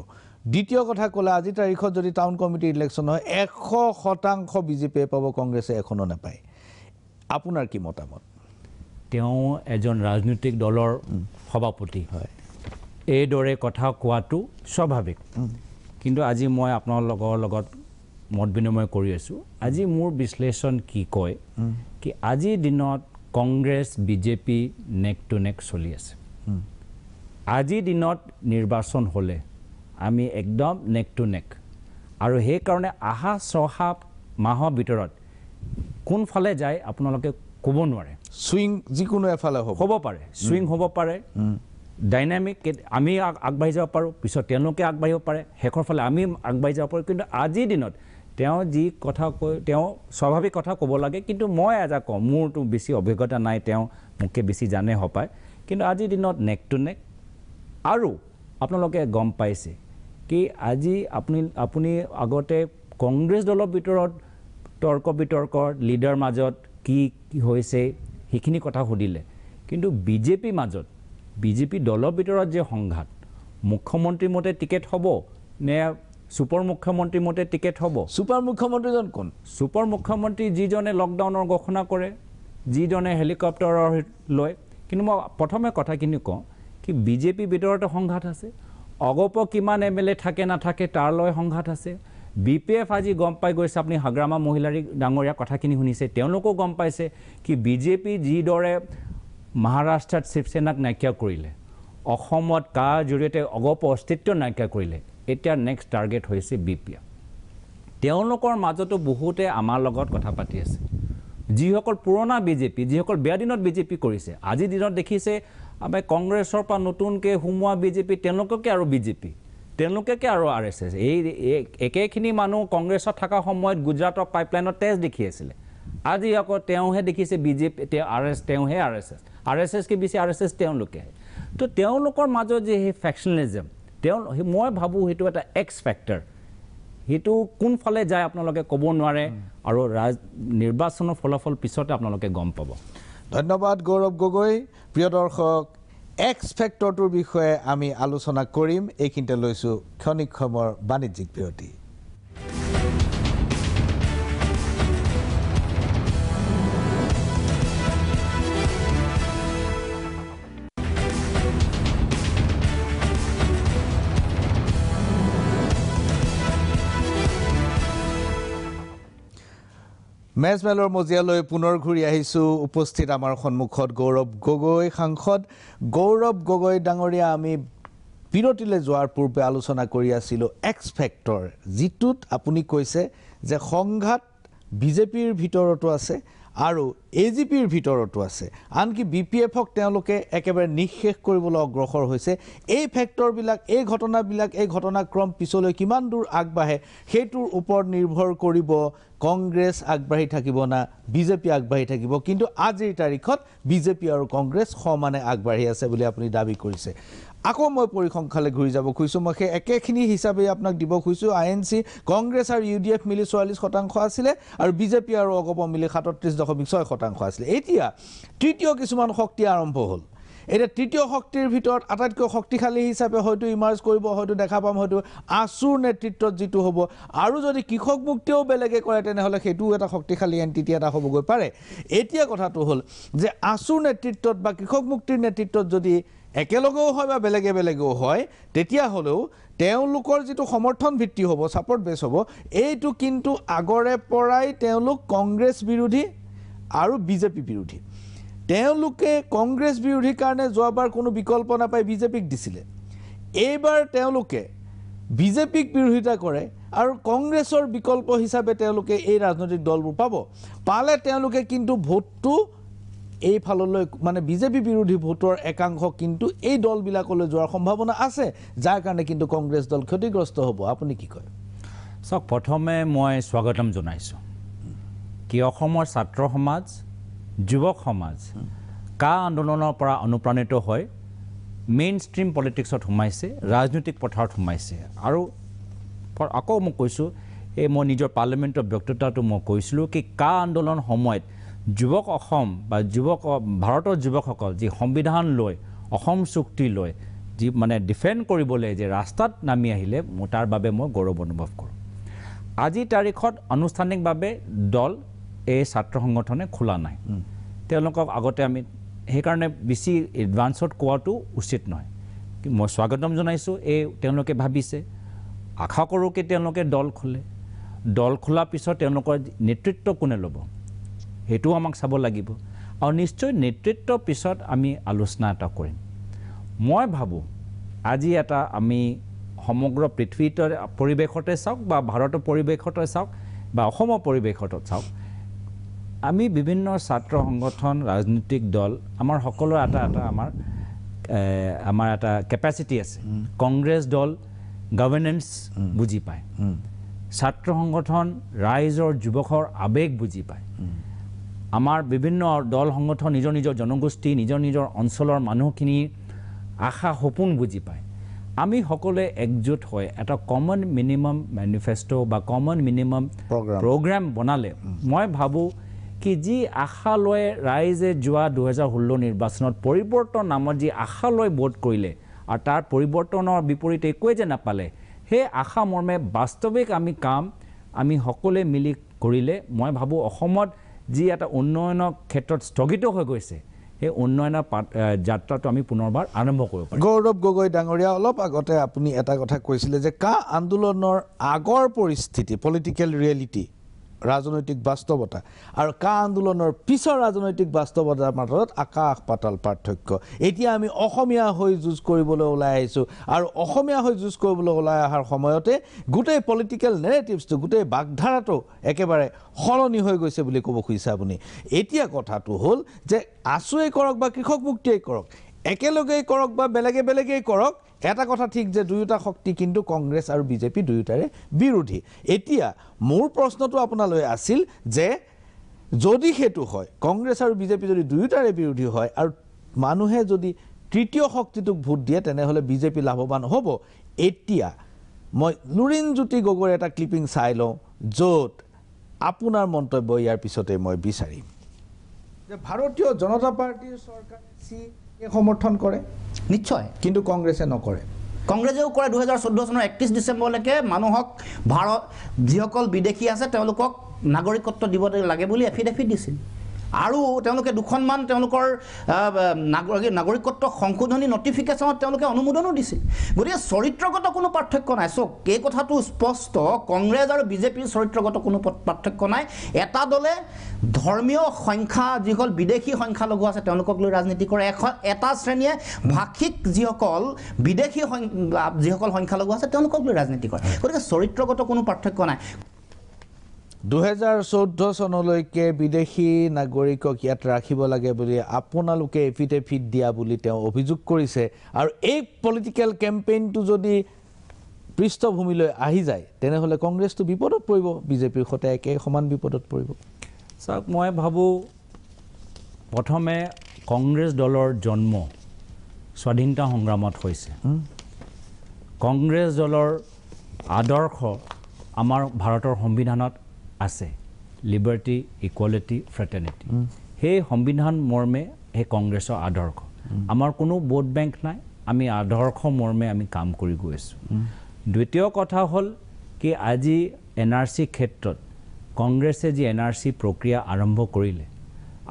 দ্বিতীয় কথা ক'লে আজি তাৰিখত যদি টাউন কমিটিৰ ইলেকশ্যন হয় এশ শতাংশ বিজেপিয়ে পাব কংগ্ৰেছে এখনো নাপায় আপোনাৰ কি মতামত তেওঁ এজন ৰাজনৈতিক দলৰ সভাপতি হয় এইদৰে কথা কোৱাটো স্বাভাৱিক কিন্তু আজি মই আপোনালোকৰ লগত মত বিনিময় কৰি আছোঁ আজি মোৰ বিশ্লেষণ কি কয় কি আজিৰ দিনত Congress BJP neck to neck চলি আছে আজিৰ দিনত নিৰ্বাচন হ'লে আমি একদম নেক টু নেক আৰু সেইকাৰণে আহা ছহা মাহৰ ভিতৰত কোনফালে যায় আপোনালোকে ক'ব নোৱাৰে চুইং যিকোনো এফালে হ'ব পাৰে চুইং হ'ব পাৰে ডাইনামিক আমি আগবাঢ়ি যাব পাৰোঁ পিছত তেওঁলোকে আগবাঢ়িব পাৰে শেষৰ ফালে আমি আগবাঢ়ি যাব পাৰোঁ কিন্তু আজিৰ দিনত তেওঁ যি কথা কৈ তেওঁ স্বাভাৱিক কথা ক'ব লাগে কিন্তু মই এজা কওঁ মোৰতো বেছি অভিজ্ঞতা নাই তেওঁ মোকে বেছি জানে হপায় কিন্তু আজিৰ দিনত নেক টু নেক আৰু আপোনালোকে গম পাইছে কি আজি আপুনি আপুনি আগতে কংগ্ৰেছ দলৰ ভিতৰত তৰ্ক বিতৰ্কৰ লিডাৰ মাজত কি কি হৈছে সেইখিনি কথা সুধিলে কিন্তু বিজেপি মাজত বিজেপি দলৰ ভিতৰত যে সংঘাত মুখ্যমন্ত্ৰীৰ মতে টিকেট হ'ব নে ছুপাৰ মুখ্যমন্ত্ৰীৰ মতে টিকেট হ'ব ছুপাৰ মুখ্যমন্ত্ৰীজন কোন ছুপাৰ মুখ্যমন্ত্ৰী যিজনে লকডাউনৰ ঘোষণা কৰে যিজনে হেলিকপ্টাৰৰ লয় কিন্তু মই প্ৰথমে কথাখিনি কওঁ কি বিজেপিৰ ভিতৰতে সংঘাত আছে অগপ কিমান এম এল এ থাকে নাথাকে তাৰ লৈ সংঘাত আছে বি পি এফ আজি গম পাই গৈছে আপুনি হাগ্ৰামা মহিলাৰী ডাঙৰীয়া কথাখিনি শুনিছে তেওঁলোকেও গম পাইছে কি বিজেপি যিদৰে মহাৰাষ্ট্ৰত শিৱসেনাক নাইকিয়া কৰিলে অসমত কাৰ জৰিয়তে অগপ অস্তিত্ব নাইকিয়া কৰিলে এতিয়া নেক্সট টাৰ্গেট হৈছে বি পি এফ তেওঁলোকৰ মাজতো বহুতে আমাৰ লগত কথা পাতি আছে যিসকল পুৰণা বিজেপি যিসকল বেয়া দিনত বিজেপি কৰিছে আজিৰ দিনত দেখিছে আমি কংগ্ৰেসেৰ পৰ নতুনকে সুমা বিজেপি তেওঁলোককে আৰু বিজেপি তেওঁলোককে আৰু আৰ এছ এছ এই একেখিনি মানুহ কংগ্ৰেছত থকা সময়ত গুজৰাটৰ পাইপলাইনত তেজ দেখি আছিলে আজি আকৌ তেওঁহে দেখিছে বিজেপি আৰ এছ তেওঁহে R S S R S S কে বিচি এছ এস এস তো তেওঁলোকৰ মাজত যে সেই ফেকশনেলিজম তেওঁ মই ভাবোঁ সেইটো এটা এক্স ফেক্টৰ সেইটো কোনফালে যায় আপোনালোকে কব নোৱাৰে আৰু ৰাজ নিৰ্বাচনৰ ফলাফল পিছতে আপোনালোকে গম পাব ধন্যবাদ গৌৰৱ গগৈ প্ৰিয় দৰ্শক এক্স ফেক্টৰটোৰ বিষয়ে আমি আলোচনা কৰিম এইখিনিতে লৈছোঁ ক্ষণিক সময়ৰ বাণিজ্যিক বিৰতি মেজমেলৰ মজিয়ালৈ পুনৰ ঘূৰি আহিছোঁ উপস্থিত আমাৰ সন্মুখত গৌৰৱ গগৈ সাংসদ গৌৰৱ গগৈ ডাঙৰীয়া আমি বিৰতিলৈ যোৱাৰ পূৰ্বে আলোচনা কৰি আছিলোঁ এক্স ফেক্টৰ যিটোত আপুনি কৈছে যে সংঘাত বিজেপিৰ ভিতৰতো আছে আৰু এ জি পিৰ ভিতৰতো আছে আনকি বি পি এফক তেওঁলোকে একেবাৰে নিঃশেষ কৰিবলৈ অগ্ৰসৰ হৈছে এই ফেক্টৰবিলাক এই ঘটনাবিলাক এই ঘটনাক্ৰম পিছলৈ কিমান দূৰ আগবাঢ়ে সেইটোৰ ওপৰত নিৰ্ভৰ কৰিব কংগ্ৰেছ আগবাঢ়ি থাকিব না বিজেপি আগবাঢ়ি থাকিব কিন্তু আজিৰ তাৰিখত বিজেপি আৰু কংগ্ৰেছ সমানে আগবাঢ়ি আছে বুলি আপুনি দাবী কৰিছে আকৌ মই পৰিসংখ্যালৈ ঘূৰি যাব খুজিছোঁ মই সেই একেখিনি হিচাপে আপোনাক দিব খুজিছোঁ আই এন চি কংগ্ৰেছ আৰু ইউ ডি এফ মিলি চৌৰাল্লিছ শতাংশ আছিলে আৰু বিজেপি আৰু অগপ মিলি সাতত্ৰিছ দশমিক ছয় শতাংশ আছিলে এতিয়া তৃতীয় কিছুমান শক্তি আৰম্ভ হ'ল এতিয়া তৃতীয় শক্তিৰ ভিতৰত আটাইতকৈ শক্তিশালী হিচাপে হয়তো ইমাৰ্জ কৰিব হয়তো দেখা পাম হয়তো আঁচুৰ নেতৃত্বত যিটো হ'ব আৰু যদি কৃষক মুক্তিয়েও বেলেগে কৰে তেনেহ'লে সেইটোও এটা শক্তিশালী টি এটা হ'বগৈ পাৰে এতিয়া কথাটো হ'ল যে আঁচুৰ নেতৃত্বত বা কৃষক মুক্তিৰ নেতৃত্বত যদি একেলগেও হয় বা বেলেগে বেলেগেও হয় তেতিয়াহ'লেও তেওঁলোকৰ যিটো সমৰ্থন ভিত্তি হ'ব ছাপৰ্ট বেছ হ'ব এইটো কিন্তু আগৰে পৰাই তেওঁলোক কংগ্ৰেছ বিৰোধী আৰু বিজেপি বিৰোধী তেওঁলোকে কংগ্ৰেছ বিৰোধীৰ কাৰণে যোৱাবাৰ কোনো বিকল্প নাপাই বিজেপিক দিছিলে এইবাৰ তেওঁলোকে বিজেপিক বিৰোধিতা কৰে আৰু কংগ্ৰেছৰ বিকল্প হিচাপে তেওঁলোকে এই ৰাজনৈতিক দলবোৰ পাব পালে তেওঁলোকে কিন্তু ভোটটো এইফাললৈ মানে বিজেপি বিৰোধী ভোটৰ একাংশ কিন্তু এই দলবিলাকলৈ যোৱাৰ সম্ভাৱনা আছে যাৰ কাৰণে কিন্তু কংগ্ৰেছ দল ক্ষতিগ্ৰস্ত হ'ব আপুনি কি কয় চাওক প্ৰথমে মই স্বাগতম জনাইছোঁ কি অসমৰ ছাত্ৰ সমাজ যুৱক সমাজ কা আন্দোলনৰ পৰা অনুপ্ৰাণিত হয় মেইন ষ্ট্ৰীম পলিটিক্সত সোমাইছে ৰাজনৈতিক পথাৰত সোমাইছে আৰু আকৌ মই কৈছোঁ এই মই নিজৰ পাৰ্লিয়ামেণ্টৰ ব্যক্তিত্বটো মই কৈছিলোঁ কি কা আন্দোলন সময়ত যুৱক অসম বা যুৱক ভাৰতৰ যুৱকসকল যি সংবিধান লৈ অসম চুক্তি লৈ যি মানে ডিফেণ্ড কৰিবলৈ যে ৰাস্তাত নামি আহিলে মোৰ তাৰ বাবে মই গৌৰৱ অনুভৱ কৰোঁ আজি তাৰিখত আনুষ্ঠানিকভাৱে দল এই ছাত্ৰ সংগঠনে খোলা নাই তেওঁলোকক আগতে আমি সেইকাৰণে বেছি এডভান্সত কোৱাটো উচিত নহয় মই স্বাগতম জনাইছোঁ এই তেওঁলোকে ভাবিছে আশা কৰোঁ কি তেওঁলোকে দল খোলে দল খোলাৰ পিছত তেওঁলোকৰ নেতৃত্ব কোনে ল'ব সেইটোও আমাক চাব লাগিব আৰু নিশ্চয় নেতৃত্বৰ পিছত আমি আলোচনা এটা কৰিম মই ভাবোঁ আজি এটা আমি সমগ্ৰ পৃথিৱীতে পৰিৱেশতে চাওক বা ভাৰতৰ পৰিৱেশতে চাওক বা অসমৰ পৰিৱেশতে চাওক আমি বিভিন্ন ছাত্ৰ সংগঠন ৰাজনৈতিক দল আমাৰ সকলোৰে এটা এটা আমাৰ আমাৰ এটা কেপাচিটি আছে কংগ্ৰেছ দল গভৰ্ণেঞ্চ বুজি পায় ছাত্ৰ সংগঠন ৰাইজৰ যুৱকৰ আৱেগ বুজি পায় আমাৰ বিভিন্ন দল সংগঠন নিজৰ নিজৰ জনগোষ্ঠী নিজৰ নিজৰ অঞ্চলৰ মানুহখিনিৰ আশা সপোন বুজি পায় আমি সকলোৱে একজুট হৈ এটা কমন মিনিমাম মেনিফেষ্ট' বা কমন মিনিমাম প্ৰগ্ৰেম বনালে মই ভাবোঁ কি যি আশা লৈ ৰাইজে যোৱা দুহেজাৰ ষোল্ল নিৰ্বাচনত পৰিৱৰ্তন নামত যি আশা লৈ ভোট কৰিলে আৰু তাৰ পৰিৱৰ্তনৰ বিপৰীতে একোৱে যে নাপালে সেই আশা মৰ্মে বাস্তৱিক আমি কাম আমি সকলোৱে মিলি কৰিলে মই ভাবোঁ অসমত যি এটা উন্নয়নৰ ক্ষেত্ৰত স্থগিত হৈ গৈছে সেই উন্নয়নৰ পাত যাত্ৰাটো আমি পুনৰবাৰ আৰম্ভ কৰিব পাৰোঁ গৌৰৱ গগৈ ডাঙৰীয়া অলপ আগতে আপুনি এটা কথা কৈছিলে যে কা আন্দোলনৰ আগৰ পৰিস্থিতি পলিটিকেল ৰিয়েলিটি ৰাজনৈতিক বাস্তৱতা আৰু কা আন্দোলনৰ পিছৰ ৰাজনৈতিক বাস্তৱতাৰ মাজত আকাশ পাতাল পাৰ্থক্য এতিয়া আমি অসমীয়া হৈ যুঁজ কৰিবলৈ ওলাই আহিছোঁ আৰু অসমীয়া হৈ যুঁজ কৰিবলৈ ওলাই অহাৰ সময়তে গোটেই পলিটিকেল নেৰেটিভছটো গোটেই বাগধাৰাটো একেবাৰে সলনি হৈ গৈছে বুলি ক'ব খুজিছে আপুনি এতিয়া কথাটো হ'ল যে আঁচুৱেই কৰক বা কৃষক মুক্তিয়েই কৰক একেলগেই কৰক বা বেলেগে বেলেগেই কৰক এটা কথা ঠিক যে দুয়োটা শক্তি কিন্তু কংগ্ৰেছ আৰু বিজেপি দুয়োটাৰে বিৰোধী এতিয়া মোৰ প্ৰশ্নটো আপোনালৈ আছিল যে যদি সেইটো হয় কংগ্ৰেছ আৰু বিজেপি যদি দুয়োটাৰে বিৰোধী হয় আৰু মানুহে যদি তৃতীয় শক্তিটোক ভোট দিয়ে তেনেহ'লে বিজেপি লাভৱান হ'ব এতিয়া মই লুৰিণজ্যোতি গগৈৰ এটা ক্লিপিং চাই লওঁ য'ত আপোনাৰ মন্তব্য ইয়াৰ পিছতে মই বিচাৰিম যে ভাৰতীয় জনতা পাৰ্টীৰ চৰকাৰে চি সমৰ্থন কৰে নিশ্চয় কিন্তু কংগ্ৰেছে নকৰে কংগ্ৰেছেও কৰে দুহেজাৰ চৈধ্য চনৰ একত্ৰিছ ডিচেম্বৰলৈকে মানুহক ভাৰত যিসকল বিদেশী আছে তেওঁলোকক নাগৰিকত্ব দিব লাগে বুলি এফিডেফিট দিছিল আৰু তেওঁলোকে দুখনমান তেওঁলোকৰ নাগৰিকত্ব সংশোধনী নটিফিকেশ্যনত তেওঁলোকে অনুমোদনো দিছিল গতিকে চৰিত্ৰগত কোনো পাৰ্থক্য নাই চ' এই কথাটো স্পষ্ট কংগ্ৰেছ আৰু বিজেপিৰ চৰিত্ৰগত কোনো পাৰ্থক্য নাই এটা দলে ধৰ্মীয় সংখ্যা যিসকল বিদেশী সংখ্যালঘু আছে তেওঁলোকক লৈ ৰাজনীতি কৰে এখ এটা শ্ৰেণীয়ে ভাষিক যিসকল বিদেশী যিসকল সংখ্যালঘু আছে তেওঁলোকক লৈ ৰাজনীতি কৰে গতিকে চৰিত্ৰগত কোনো পাৰ্থক্য নাই দুহেজাৰ চৈধ্য চনলৈকে বিদেশী নাগৰিকক ইয়াত ৰাখিব লাগে বুলি আপোনালোকে এফিডেফিট দিয়া বুলি তেওঁ অভিযোগ কৰিছে আৰু এই পলিটিকেল কেম্পেইনটো যদি পৃষ্ঠভূমিলৈ আহি যায় তেনেহ'লে কংগ্ৰেছটো বিপদত পৰিব বিজেপিৰ সৈতে একে সমান বিপদত পৰিব চাওক মই ভাবোঁ প্ৰথমে কংগ্ৰেছ দলৰ জন্ম স্বাধীনতা সংগ্ৰামত হৈছে কংগ্ৰেছ দলৰ আদৰ্শ আমাৰ ভাৰতৰ সংবিধানত আছে লিবাৰ্টি ইকুৱালিটি ফ্ৰেটাৰ্নিটি সেই সংবিধান মৰ্মে সেই কংগ্ৰেছৰ আদৰ্শ আমাৰ কোনো ভোট বেংক নাই আমি আদৰ্শ মৰ্মে আমি কাম কৰি গৈ আছোঁ দ্বিতীয় কথা হ'ল কি আজি এন আৰ চি ক্ষেত্ৰত কংগ্ৰেছে যি এন আৰ চি প্ৰক্ৰিয়া আৰম্ভ কৰিলে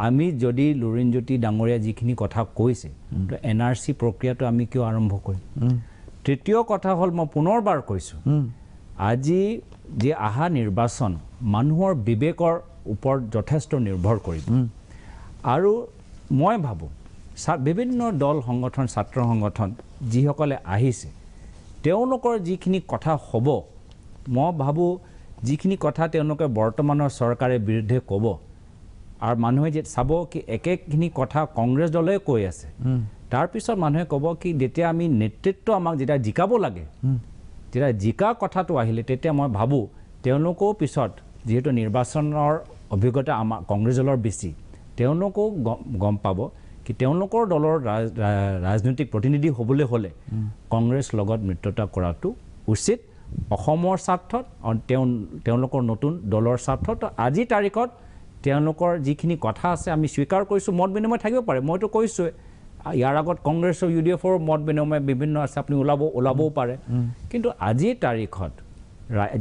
আমি যদি লুৰিণজ্যোতি ডাঙৰীয়া যিখিনি কথা কৈছে তো এন আৰ চি প্ৰক্ৰিয়াটো আমি কিয় আৰম্ভ কৰিম তৃতীয় কথা হ'ল মই পুনৰবাৰ কৈছোঁ আজি যে আহা নিৰ্বাচন মানুহৰ বিবেকৰ ওপৰত যথেষ্ট নিৰ্ভৰ কৰিব আৰু মই ভাবোঁ বিভিন্ন দল সংগঠন ছাত্ৰ সংগঠন যিসকলে আহিছে তেওঁলোকৰ যিখিনি কথা হ'ব মই ভাবোঁ যিখিনি কথা তেওঁলোকে বৰ্তমানৰ চৰকাৰে বিৰুদ্ধে ক'ব আৰু মানুহে যে চাব কি একেখিনি কথা কংগ্ৰেছ দলেই কৈ আছে তাৰপিছত মানুহে ক'ব কি যেতিয়া আমি নেতৃত্ব আমাক যেতিয়া জিকাব লাগে তেতিয়া জিকা কথাটো আহিলে তেতিয়া মই ভাবোঁ তেওঁলোকেও পিছত যিহেতু নিৰ্বাচনৰ অভিজ্ঞতা আমাৰ কংগ্ৰেছ দলৰ বেছি তেওঁলোকেও গম পাব কি তেওঁলোকৰ দলৰ ৰাজনৈতিক প্ৰতিনিধি হ'বলৈ হ'লে কংগ্ৰেছ লগত মিত্ৰতা কৰাটো উচিত অসমৰ স্বাৰ্থত তেওঁ তেওঁলোকৰ নতুন দলৰ স্বাৰ্থত আজিৰ তাৰিখত তেওঁলোকৰ যিখিনি কথা আছে আমি স্বীকাৰ কৰিছোঁ মত বিনিময় থাকিব পাৰে মইতো কৈছোঁৱেই ইয়াৰ আগত কংগ্ৰেছৰ ইউ ডি এফৰ মত বিনিময় বিভিন্ন আছে আপুনি ওলাব ওলাবও পাৰে কিন্তু আজিৰ তাৰিখত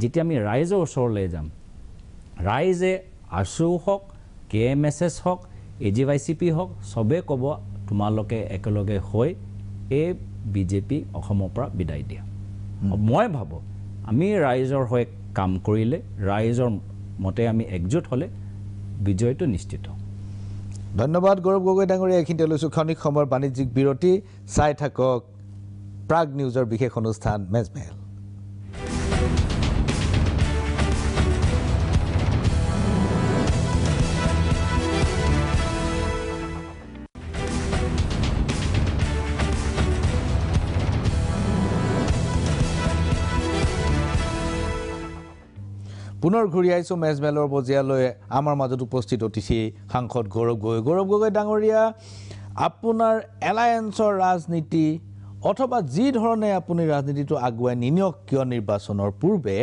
যেতিয়া আমি ৰাইজৰ ওচৰলৈ যাম ৰাইজে আছু হওক কে এম এছ এছ হওক A J Y C P হওক চবেই ক'ব তোমালোকে একেলগে হৈ এই বিজেপি অসমৰ পৰা বিদায় দিয়া মই ভাবোঁ আমি ৰাইজৰ হৈ কাম কৰিলে ৰাইজৰ মতে আমি একজুট হ'লে বিজয়টো নিশ্চিত হওঁ ধন্যবাদ গৌৰৱ গগৈ ডাঙৰীয়া এইখিনিতে লৈছোঁ ক্ষণিক সময়ৰ বাণিজ্যিক বিৰতি চাই থাকক প্ৰাগ নিউজৰ বিশেষ অনুষ্ঠান মেজমেহেল পুনৰ ঘূৰি আহিছোঁ মেজমেলৰ বজিয়ালৈ আমাৰ মাজত উপস্থিত অতিথি সাংসদ গৌৰৱ গগৈ গৌৰৱ গগৈ ডাঙৰীয়া আপোনাৰ এলায়েন্সৰ ৰাজনীতি অথবা যি ধৰণে আপুনি ৰাজনীতিটো আগুৱাই নিনিয়ক কিয় নিৰ্বাচনৰ পূৰ্বে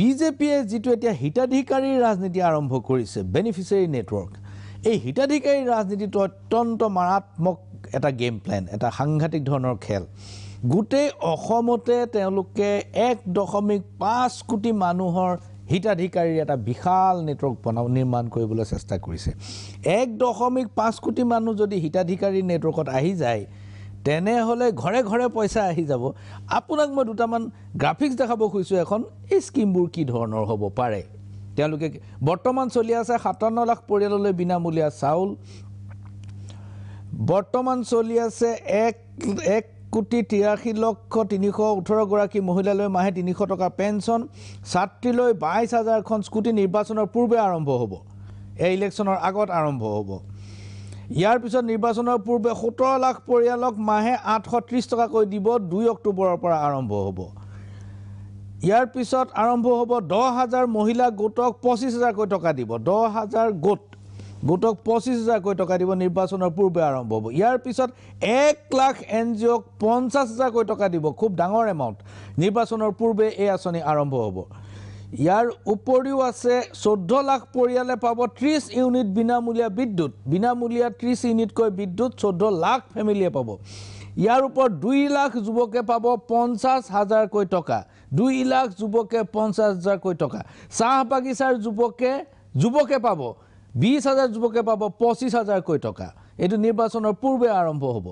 বিজেপিয়ে যিটো এতিয়া হিতাধিকাৰীৰ ৰাজনীতি আৰম্ভ কৰিছে বেনিফিচিয়াৰী নেটৱৰ্ক এই হিতাধিকাৰীৰ ৰাজনীতিটো অত্যন্ত মাৰাত্মক এটা গেম প্লেন এটা সাংঘাতিক ধৰণৰ খেল গোটেই অসমতে তেওঁলোকে এক দশমিক পাঁচ কোটি মানুহৰ হিতাধিকাৰীৰ এটা বিশাল নেটৱৰ্ক বনাব নিৰ্মাণ কৰিবলৈ চেষ্টা কৰিছে এক দশমিক পাঁচ কোটি মানুহ যদি হিতাধিকাৰী নেটৱৰ্কত আহি যায় তেনেহ'লে ঘৰে ঘৰে পইচা আহি যাব আপোনাক মই দুটামান গ্ৰাফিক্স দেখাব খুজিছোঁ এখন এই স্কীমবোৰ কি ধৰণৰ হ'ব পাৰে তেওঁলোকে বৰ্তমান চলি আছে সাতাৱন্ন লাখ পৰিয়াললৈ বিনামূলীয়া চাউল বৰ্তমান চলি আছে এক এক কোটি তিৰাশী লক্ষ তিনিশ ওঠৰগৰাকী মহিলালৈ মাহে তিনিশ টকা পেঞ্চন ছাত্ৰীলৈ বাইছ হাজাৰখন স্কুটি নিৰ্বাচনৰ পূৰ্বে আৰম্ভ হ'ব এই ইলেকশ্যনৰ আগত আৰম্ভ হ'ব ইয়াৰ পিছত নিৰ্বাচনৰ পূৰ্বে সোতৰ লাখ পৰিয়ালক মাহে আঠশ ত্ৰিছ টকাকৈ দিব দুই অক্টোবৰৰ পৰা আৰম্ভ হ'ব ইয়াৰ পিছত আৰম্ভ হ'ব দহ হাজাৰ মহিলা গোটক পঁচিছ হাজাৰকৈ টকা দিব দহ হাজাৰ গোট গোটক পঁচিছ হাজাৰকৈ টকা দিব নিৰ্বাচনৰ পূৰ্বে আৰম্ভ হ'ব ইয়াৰ পিছত এক লাখ এন জি অ'ক পঞ্চাছ হাজাৰকৈ টকা দিব খুব ডাঙৰ এমাউণ্ট নিৰ্বাচনৰ পূৰ্বে এই আঁচনি আৰম্ভ হ'ব ইয়াৰ উপৰিও আছে চৈধ্য লাখ পৰিয়ালে পাব ত্ৰিছ ইউনিট বিনামূলীয়া বিদ্যুৎ বিনামূলীয়া ত্ৰিছ ইউনিটকৈ বিদ্যুৎ চৈধ্য লাখ ফেমিলিয়ে পাব ইয়াৰ ওপৰত দুই লাখ যুৱকে পাব পঞ্চাছ হাজাৰকৈ টকা দুই লাখ যুৱকে পঞ্চাছ হাজাৰকৈ টকা চাহ বাগিচাৰ যুৱকে যুৱকে পাব বিছ হাজাৰ যুৱকে পাব পঁচিছ হাজাৰকৈ টকা এইটো নিৰ্বাচনৰ পূৰ্বে আৰম্ভ হ'ব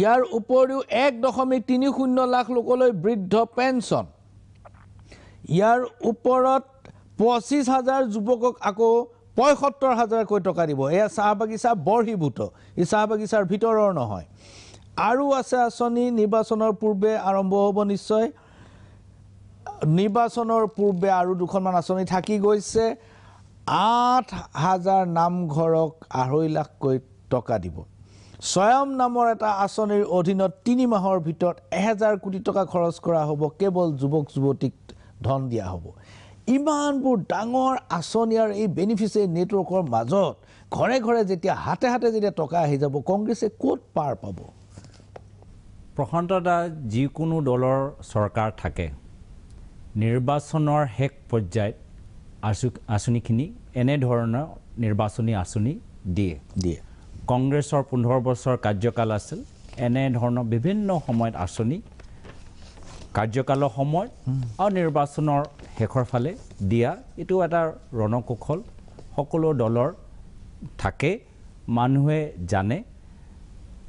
ইয়াৰ উপৰিও এক দশমিক তিনি শূন্য লাখ লোকলৈ বৃদ্ধ পেঞ্চন ইয়াৰ ওপৰত পঁচিছ হাজাৰ যুৱকক আকৌ পঁয়সত্তৰ হাজাৰকৈ টকা দিব এয়া চাহ বাগিচা বৰ্হিভূত ই চাহ বাগিচাৰ ভিতৰৰ নহয় আৰু আছে আঁচনি নিৰ্বাচনৰ পূৰ্বে আৰম্ভ হ'ব নিশ্চয় নিৰ্বাচনৰ পূৰ্বে আৰু দুখনমান আঁচনি থাকি গৈছে আঠ হাজাৰ নামঘৰক আঢ়ৈ লাখকৈ টকা দিব স্বয়ম নামৰ এটা আঁচনিৰ অধীনত তিনি মাহৰ ভিতৰত এহেজাৰ কোটি টকা খৰচ কৰা হ'ব কেৱল যুৱক যুৱতীক ধন দিয়া হ'ব ইমানবোৰ ডাঙৰ আঁচনি আৰু এই বেনিফিচিয়াৰী নেটৱৰ্কৰ মাজত ঘৰে ঘৰে যেতিয়া হাতে হাতে যেতিয়া টকা আহি যাব কংগ্ৰেছে ক'ত পাৰ পাব প্ৰশান্ত দাস যিকোনো দলৰ চৰকাৰ থাকে নিৰ্বাচনৰ শেষ পৰ্যায়ত আঁচনিখিনি এনেধৰণৰ নিৰ্বাচনী আঁচনি দিয়ে দিয়ে কংগ্ৰেছৰ পোন্ধৰ বছৰ কাৰ্যকাল আছিল এনেধৰণৰ বিভিন্ন সময়ত আঁচনি কাৰ্যকালৰ সময় আৰু নিৰ্বাচনৰ শেষৰ ফালে দিয়া এইটো এটা ৰণকৌশল সকলো দলৰ থাকে মানুহে জানে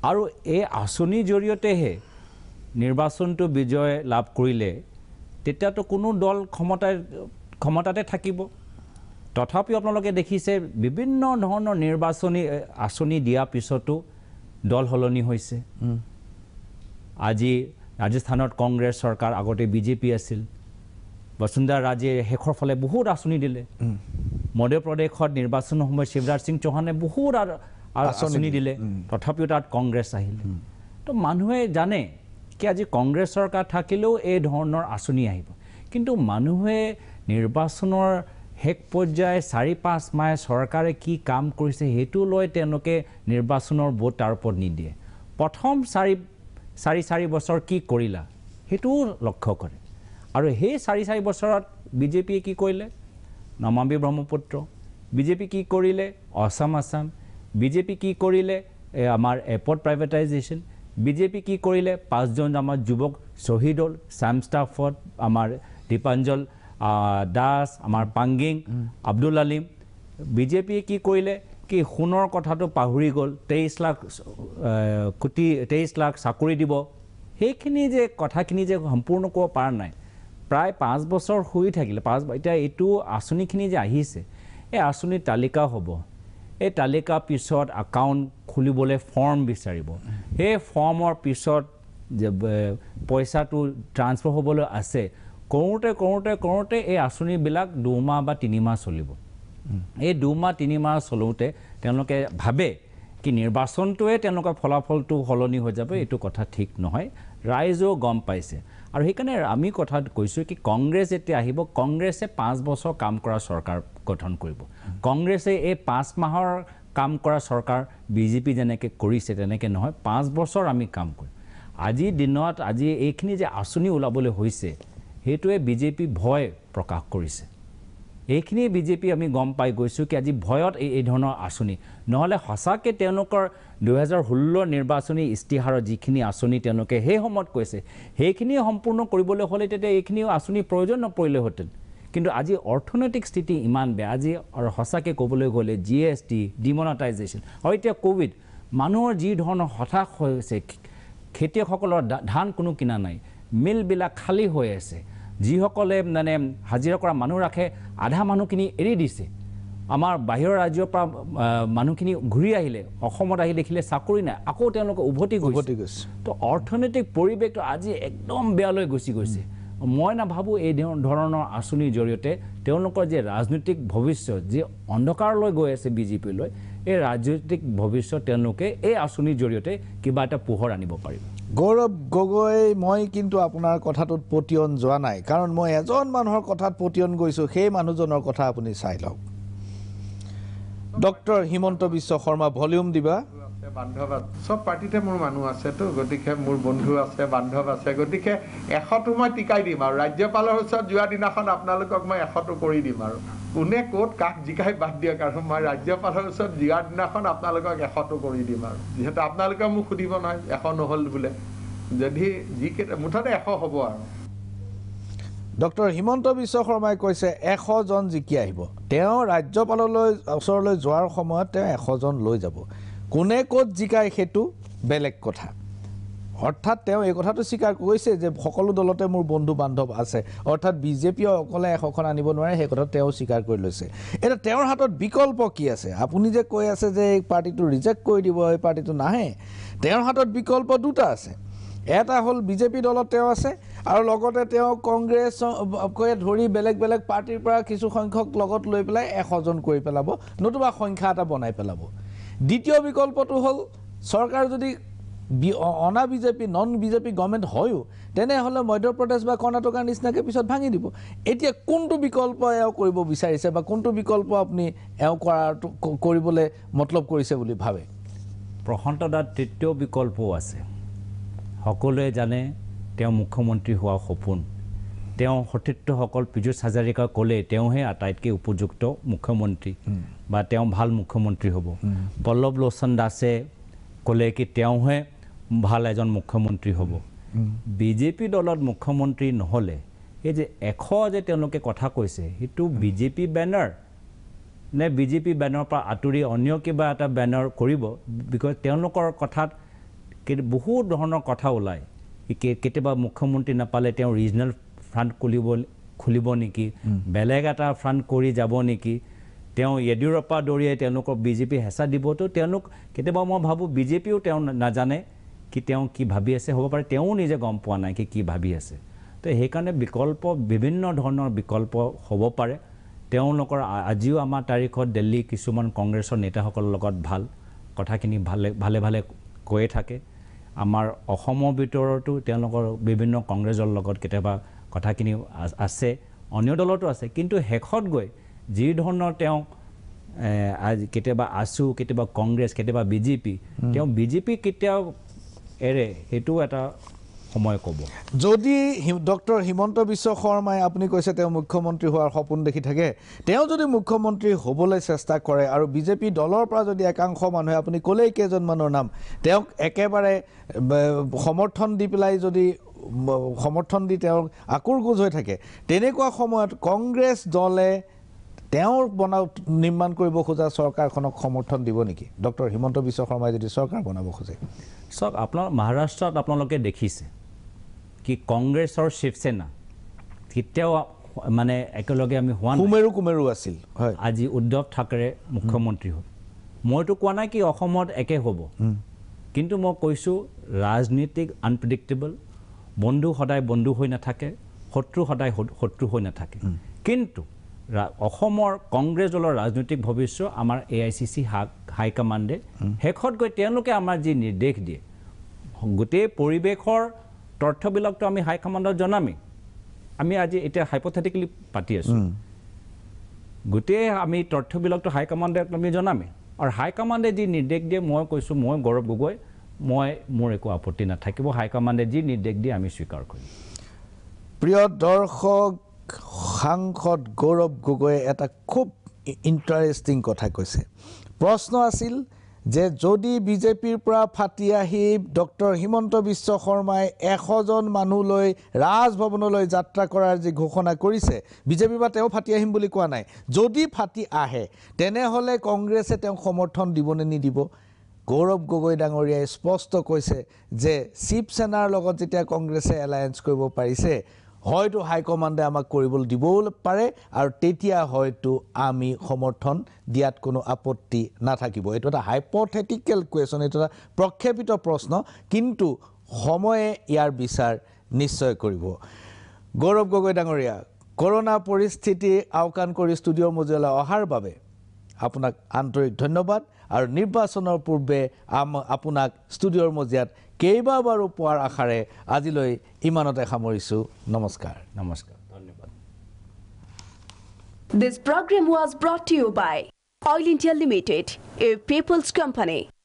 আৰু এই আঁচনিৰ জৰিয়তেহে নিৰ্বাচনটো বিজয় লাভ কৰিলে তেতিয়াতো কোনো দল ক্ষমতাই ক্ষমতাতে থাকিব তথাপিও আপোনালোকে দেখিছে বিভিন্ন ধৰণৰ নিৰ্বাচনী আঁচনি দিয়া পিছতো দল সলনি হৈছে আজি ৰাজস্থানত কংগ্ৰেছ চৰকাৰ আগতে বিজেপি আছিল বসুন্ধৰা ৰাজে শেষৰ ফালে বহুত আঁচনি দিলে মধ্যপ্ৰদেশত নিৰ্বাচনৰ সময়ত শিৱৰাজ সিং চৌহানে বহুত আঁচনি দিলে তথাপিও তাত কংগ্ৰেছ আহিল তো মানুহে জানে কি আজি কংগ্ৰেছ চৰকাৰ থাকিলেও এই ধৰণৰ আঁচনি আহিব কিন্তু মানুহে নিৰ্বাচনৰ শেষ পৰ্যায় চাৰি পাঁচ মাহে চৰকাৰে কি কাম কৰিছে সেইটো লৈ তেওঁলোকে নিৰ্বাচনৰ ভোট তাৰ ওপৰত নিদিয়ে প্ৰথম চাৰি চাৰি চাৰি বছৰ কি কৰিলা সেইটোও লক্ষ্য কৰে আৰু সেই চাৰি চাৰি বছৰত বিজেপিয়ে কি কৰিলে নমামী ব্ৰহ্মপুত্ৰ বিজেপি কি কৰিলে অসম আছাম বিজেপি কি কৰিলে আমাৰ এপত প্ৰাইভেটাইজেশ্যন বিজেপি কি কৰিলে পাঁচজন আমাৰ যুৱক শ্বহীদ হ'ল চাইম ষ্টাফত আমাৰ দীপাঞ্জল দাস আমাৰ পাংগিং আব্দুল আলিম বিজেপিয়ে কি কৰিলে কি সোণৰ কথাটো পাহৰি গ'ল তেইছ লাখ কোটি তেইছ লাখ চাকৰি দিব সেইখিনি যে কথাখিনি যে সম্পূৰ্ণ ক'ব পৰা নাই প্ৰায় পাঁচ বছৰ শুই থাকিলে পাঁচ এতিয়া এইটো আঁচনিখিনি যে আহিছে এই আঁচনিৰ তালিকা হ'ব এই তালিকাৰ পিছত একাউণ্ট খুলিবলৈ ফৰ্ম বিচাৰিব সেই ফৰ্মৰ পিছত যে পইচাটো ট্ৰান্সফাৰ হ'বলৈ আছে কৰোঁতে কৰোঁতে কৰোঁতে এই আঁচনিবিলাক দুমাহ বা তিনিমাহ চলিব এই দুমাহ তিনিমাহ চলোঁতে তেওঁলোকে ভাবে কি নিৰ্বাচনটোৱে তেওঁলোকৰ ফলাফলটো সলনি হৈ যাব এইটো কথা ঠিক নহয় ৰাইজেও গম পাইছে আৰু সেইকাৰণে আমি কথাত কৈছোঁ কি কংগ্ৰেছ যেতিয়া আহিব কংগ্ৰেছে পাঁচ বছৰ কাম কৰা চৰকাৰ গঠন কৰিব কংগ্ৰেছে এই পাঁচ মাহৰ কাম কৰা চৰকাৰ বিজেপি যেনেকৈ কৰিছে তেনেকৈ নহয় পাঁচ বছৰ আমি কাম কৰিম আজিৰ দিনত আজি এইখিনি যে আঁচনি ওলাবলৈ হৈছে সেইটোৱে বিজেপি ভয় প্ৰকাশ কৰিছে এইখিনি বিজেপি আমি গম পাই গৈছোঁ কি আজি ভয়ত এই এই ধৰণৰ আঁচনি নহ'লে সঁচাকৈ তেওঁলোকৰ দুহেজাৰ ষোল্ল নিৰ্বাচনী ইস্তিহাৰৰ যিখিনি আঁচনি তেওঁলোকে সেই সময়ত কৈছে সেইখিনি সম্পূৰ্ণ কৰিবলৈ হ'লে তেতিয়া এইখিনি আঁচনিৰ প্ৰয়োজন নপৰিলেহেঁতেন কিন্তু আজি অৰ্থনৈতিক স্থিতি ইমান বেয়া আজি আৰু সঁচাকৈ ক'বলৈ গ'লে জি এছ টি ডিমনাটাইজেশ্যন আৰু এতিয়া ক'ভিড মানুহৰ যি ধৰণৰ হতাশ হৈ আছে খেতিয়কসকলৰ ধান কোনো কিনা নাই মিলবিলাক খালী হৈ আছে যিসকলে মানে হাজিৰা কৰা মানুহ ৰাখে আধা মানুহখিনি এৰি দিছে আমাৰ বাহিৰৰ ৰাজ্যৰ পৰা মানুহখিনি ঘূৰি আহিলে অসমত আহি দেখিলে চাকৰি নাই আকৌ তেওঁলোকে উভতি উভতি গৈছে তো অৰ্থনৈতিক পৰিৱেশটো আজি একদম বেয়ালৈ গুচি গৈছে মই নাভাবোঁ এই ধৰণৰ আঁচনিৰ জৰিয়তে তেওঁলোকৰ যি ৰাজনৈতিক ভৱিষ্যত যি অন্ধকাৰলৈ গৈ আছে বিজেপিলৈ এই ৰাজনৈতিক ভৱিষ্যত তেওঁলোকে এই আঁচনিৰ জৰিয়তে কিবা এটা পোহৰ আনিব পাৰিব গৌৰৱ গগৈ মই কিন্তু আপোনাৰ কথাটোত পতিয়ন যোৱা নাই কাৰণ মই এজন মানুহৰ কথাত পতিয়ন গৈছোঁ সেই মানুহজনৰ কথা আপুনি চাই লওক ডক্টৰ হিমন্ত বিশ্ব শৰ্মা ভলিউম দিবা বান্ধৱ আছে চব পাৰ্টিতে মোৰ মানুহ আছেতো গতিকে মোৰ বন্ধু আছে বান্ধৱ আছে গতিকে এশটো মই টিকাই দিম আৰু ৰাজ্যপালৰ ওচৰত যোৱা দিনাখন আপোনালোকক মই এশটো কৰি দিম আৰু কোনে ক'ত কাক জিকাই বাদ দিয়ক আৰু মই ৰাজ্যপালৰ ওচৰত যোৱাৰ দিনাখন আপোনালোকক এশটো কৰি দিম আৰু যিহেতু আপোনালোকে মোক সুধিব নহয় এশ নহ'ল বোলে যদি যিকেইটা মুঠতে এশ হ'ব আৰু ডক্টৰ হিমন্ত বিশ্ব শৰ্মাই কৈছে এশজন জিকি আহিব তেওঁ ৰাজ্যপাললৈ ওচৰলৈ যোৱাৰ সময়ত তেওঁ এশজন লৈ যাব কোনে ক'ত জিকায় সেইটো বেলেগ কথা অৰ্থাৎ তেওঁ এই কথাটো স্বীকাৰ কৰিছে যে সকলো দলতে মোৰ বন্ধু বান্ধৱ আছে অৰ্থাৎ বিজেপিয়ে অকলে এশখন আনিব নোৱাৰে সেই কথা তেওঁ স্বীকাৰ কৰি লৈছে এতিয়া তেওঁৰ হাতত বিকল্প কি আছে আপুনি যে কৈ আছে যে এই পাৰ্টিটো ৰিজেক্ট কৰি দিব এই পাৰ্টিটো নাহে তেওঁৰ হাতত বিকল্প দুটা আছে এটা হ'ল বিজেপি দলত তেওঁ আছে আৰু লগতে তেওঁ কংগ্ৰেছকে ধৰি বেলেগ বেলেগ পাৰ্টিৰ পৰা কিছুসংখ্যক লগত লৈ পেলাই এশজন কৰি পেলাব নতুবা সংখ্যা এটা বনাই পেলাব দ্বিতীয় বিকল্পটো হ'ল চৰকাৰ যদি অনা বিজেপি নন বিজেপি গভমেণ্ট হয়ো তেনেহ'লে মধ্যপ্ৰদেশ বা কৰ্ণাটকৰ নিচিনাকৈ পিছত ভাঙি দিব এতিয়া কোনটো বিকল্প এওঁ কৰিব বিচাৰিছে বা কোনটো বিকল্প আপুনি এওঁ কৰাটো কৰিবলৈ মতলব কৰিছে বুলি ভাবে প্ৰশান্ত দাত তৃতীয় বিকল্পও আছে সকলোৱে জানে তেওঁ মুখ্যমন্ত্ৰী হোৱা সপোন তেওঁ সতীৰ্থসকল পীযুষ হাজৰিকা ক'লে তেওঁহে আটাইতকৈ উপযুক্ত মুখ্যমন্ত্ৰী বা তেওঁ ভাল মুখ্যমন্ত্ৰী হ'ব পল্লৱ লোচন দাসে ক'লে কি তেওঁহে ভাল এজন মুখ্যমন্ত্ৰী হ'ব বি জে পি দলত মুখ্যমন্ত্ৰী নহ'লে এই যে এশ যে তেওঁলোকে কথা কৈছে সেইটো বি জে পি বেনাৰ নে বি জে পি বেনাৰৰ পৰা আঁতৰি অন্য কিবা এটা বেনাৰ কৰিব বিকজ তেওঁলোকৰ কথাত বহুত ধৰণৰ কথা ওলায় কেতিয়াবা মুখ্যমন্ত্ৰী নাপালে তেওঁ ৰিজনেল ফ্ৰণ্ট খুলিব খুলিব নেকি বেলেগ এটা ফ্ৰাণ্ট কৰি যাব নেকি তেওঁ য়েডিয়ুৰাপ্পা দৰিয়াই তেওঁলোকক বিজেপি হেঁচা দিবতো তেওঁলোক কেতিয়াবা মই ভাবোঁ বিজেপিও তেওঁ নাজানে কি তেওঁ কি ভাবি আছে হ'ব পাৰে তেওঁ নিজে গম পোৱা নাই কি কি ভাবি আছে তো সেইকাৰণে বিকল্প বিভিন্ন ধৰণৰ বিকল্প হ'ব পাৰে তেওঁলোকৰ আজিও আমাৰ তাৰিখত দিল্লী কিছুমান কংগ্ৰেছৰ নেতাসকলৰ লগত ভাল কথাখিনি ভালে ভালে ভালে কৈয়ে থাকে আমাৰ অসমৰ ভিতৰতো তেওঁলোকৰ বিভিন্ন কংগ্ৰেছৰ লগত কেতিয়াবা কথাখিনি আছে অন্য দলতো আছে কিন্তু শেষত গৈ যি ধৰণৰ তেওঁ কেতিয়াবা আছু কেতিয়াবা কংগ্ৰেছ কেতিয়াবা বিজেপি তেওঁ বিজেপি কেতিয়াও এৰে সেইটো এটা সময় ক'ব যদি ডক্টৰ হিমন্ত বিশ্ব শৰ্মাই আপুনি কৈছে তেওঁ মুখ্যমন্ত্ৰী হোৱাৰ সপোন দেখি থাকে তেওঁ যদি মুখ্যমন্ত্ৰী হ'বলৈ চেষ্টা কৰে আৰু বিজেপি দলৰ পৰা যদি একাংশ মানুহে আপুনি ক'লেই কেইজনমানৰ নাম তেওঁক একেবাৰে সমৰ্থন দি পেলাই যদি সমৰ্থন দি তেওঁ আকুৰ গোজ হৈ থাকে তেনেকুৱা সময়ত কংগ্ৰেছ দলে তেওঁৰ বনা নিৰ্মাণ কৰিব খোজা চৰকাৰখনক সমৰ্থন দিব নেকি ডক্টৰ হিমন্ত বিশ্ব শৰ্মাই যদি চৰকাৰ বনাব খোজে চাওক আপোনাৰ মহাৰাষ্ট্ৰত আপোনালোকে দেখিছে কি কংগ্ৰেছৰ শিৱসেনা কেতিয়াও মানে একেলগে আমি হোৱা কুমেৰু কুমেৰু আছিল হয় আজি উদ্ধৱ থাকৰে মুখ্যমন্ত্ৰী হ'ল মইতো কোৱা নাই কি অসমত একে হ'ব কিন্তু মই কৈছোঁ ৰাজনীতিক আনপ্ৰেডিক্টেবল বন্ধু সদায় বন্ধু হৈ নাথাকে শত্ৰু সদায় শত্ৰু হৈ নাথাকে কিন্তু অসমৰ কংগ্ৰেছ দলৰ ৰাজনৈতিক ভৱিষ্য আমাৰ এ আই চি চি হা হাইকমাণ্ডে শেষত গৈ তেওঁলোকে আমাৰ যি নিৰ্দেশ দিয়ে গোটেই পৰিৱেশৰ তথ্যবিলাকতো আমি হাইকমাণ্ডত জনামেই আমি আজি এতিয়া হাইপথেটিকেলি পাতি আছোঁ গোটেই আমি তথ্যবিলাকতো হাইকমাণ্ডত আমি জনামেই আৰু হাইকমাণ্ডে যি নিৰ্দেশ দিয়ে মই কৈছোঁ মই গৌৰৱ গগৈ মই মোৰ একো আপত্তি নাথাকিব হাইকমাণ্ডে যি নিৰ্দেশ দিয়ে আমি স্বীকাৰ কৰিম প্ৰিয় দৰ্শক সাংসদ গৌৰৱ গগৈয়ে এটা খুব ইণ্টাৰেষ্টিং কথা কৈছে প্ৰশ্ন আছিল যে যদি বিজেপিৰ পৰা ফাটি আহি ডক্টৰ হিমন্ত বিশ্ব শৰ্মাই এশজন মানুহ লৈ ৰাজভৱনলৈ যাত্ৰা কৰাৰ যি ঘোষণা কৰিছে বিজেপিৰ পৰা তেওঁ ফাটি আহিম বুলি কোৱা নাই যদি ফাটি আহে তেনেহ'লে কংগ্ৰেছে তেওঁক সমৰ্থন দিবনে নিদিব গৌৰৱ গগৈ ডাঙৰীয়াই স্পষ্ট কৈছে যে শিৱসেনাৰ লগত যেতিয়া কংগ্ৰেছে এলায়েঞ্চ কৰিব পাৰিছে হয়তো হাইকমাণ্ডে আমাক কৰিবলৈ দিবও পাৰে আৰু তেতিয়া হয়তো আমি সমৰ্থন দিয়াত কোনো আপত্তি নাথাকিব এইটো এটা হাইপথেটিকেল কুৱেশ্যন এইটো এটা প্ৰক্ষেপিত প্ৰশ্ন কিন্তু সময়ে ইয়াৰ বিচাৰ নিশ্চয় কৰিব গৌৰৱ গগৈ ডাঙৰীয়া কৰোণা পৰিস্থিতি আওকাণ কৰি ষ্টুডিঅ' মজিয়ালৈ অহাৰ বাবে আপোনাক আন্তৰিক ধন্যবাদ আৰু নিৰ্বাচনৰ পূৰ্বে আপোনাক ষ্টুডিঅ'ৰ মজিয়াত কেইবাবাৰো পোৱাৰ আশাৰে আজিলৈ ইমানতে সামৰিছোঁ নমস্কাৰ নমস্কাৰ ধন্যবাদ this programme was brought you by Oil India Limited a people's company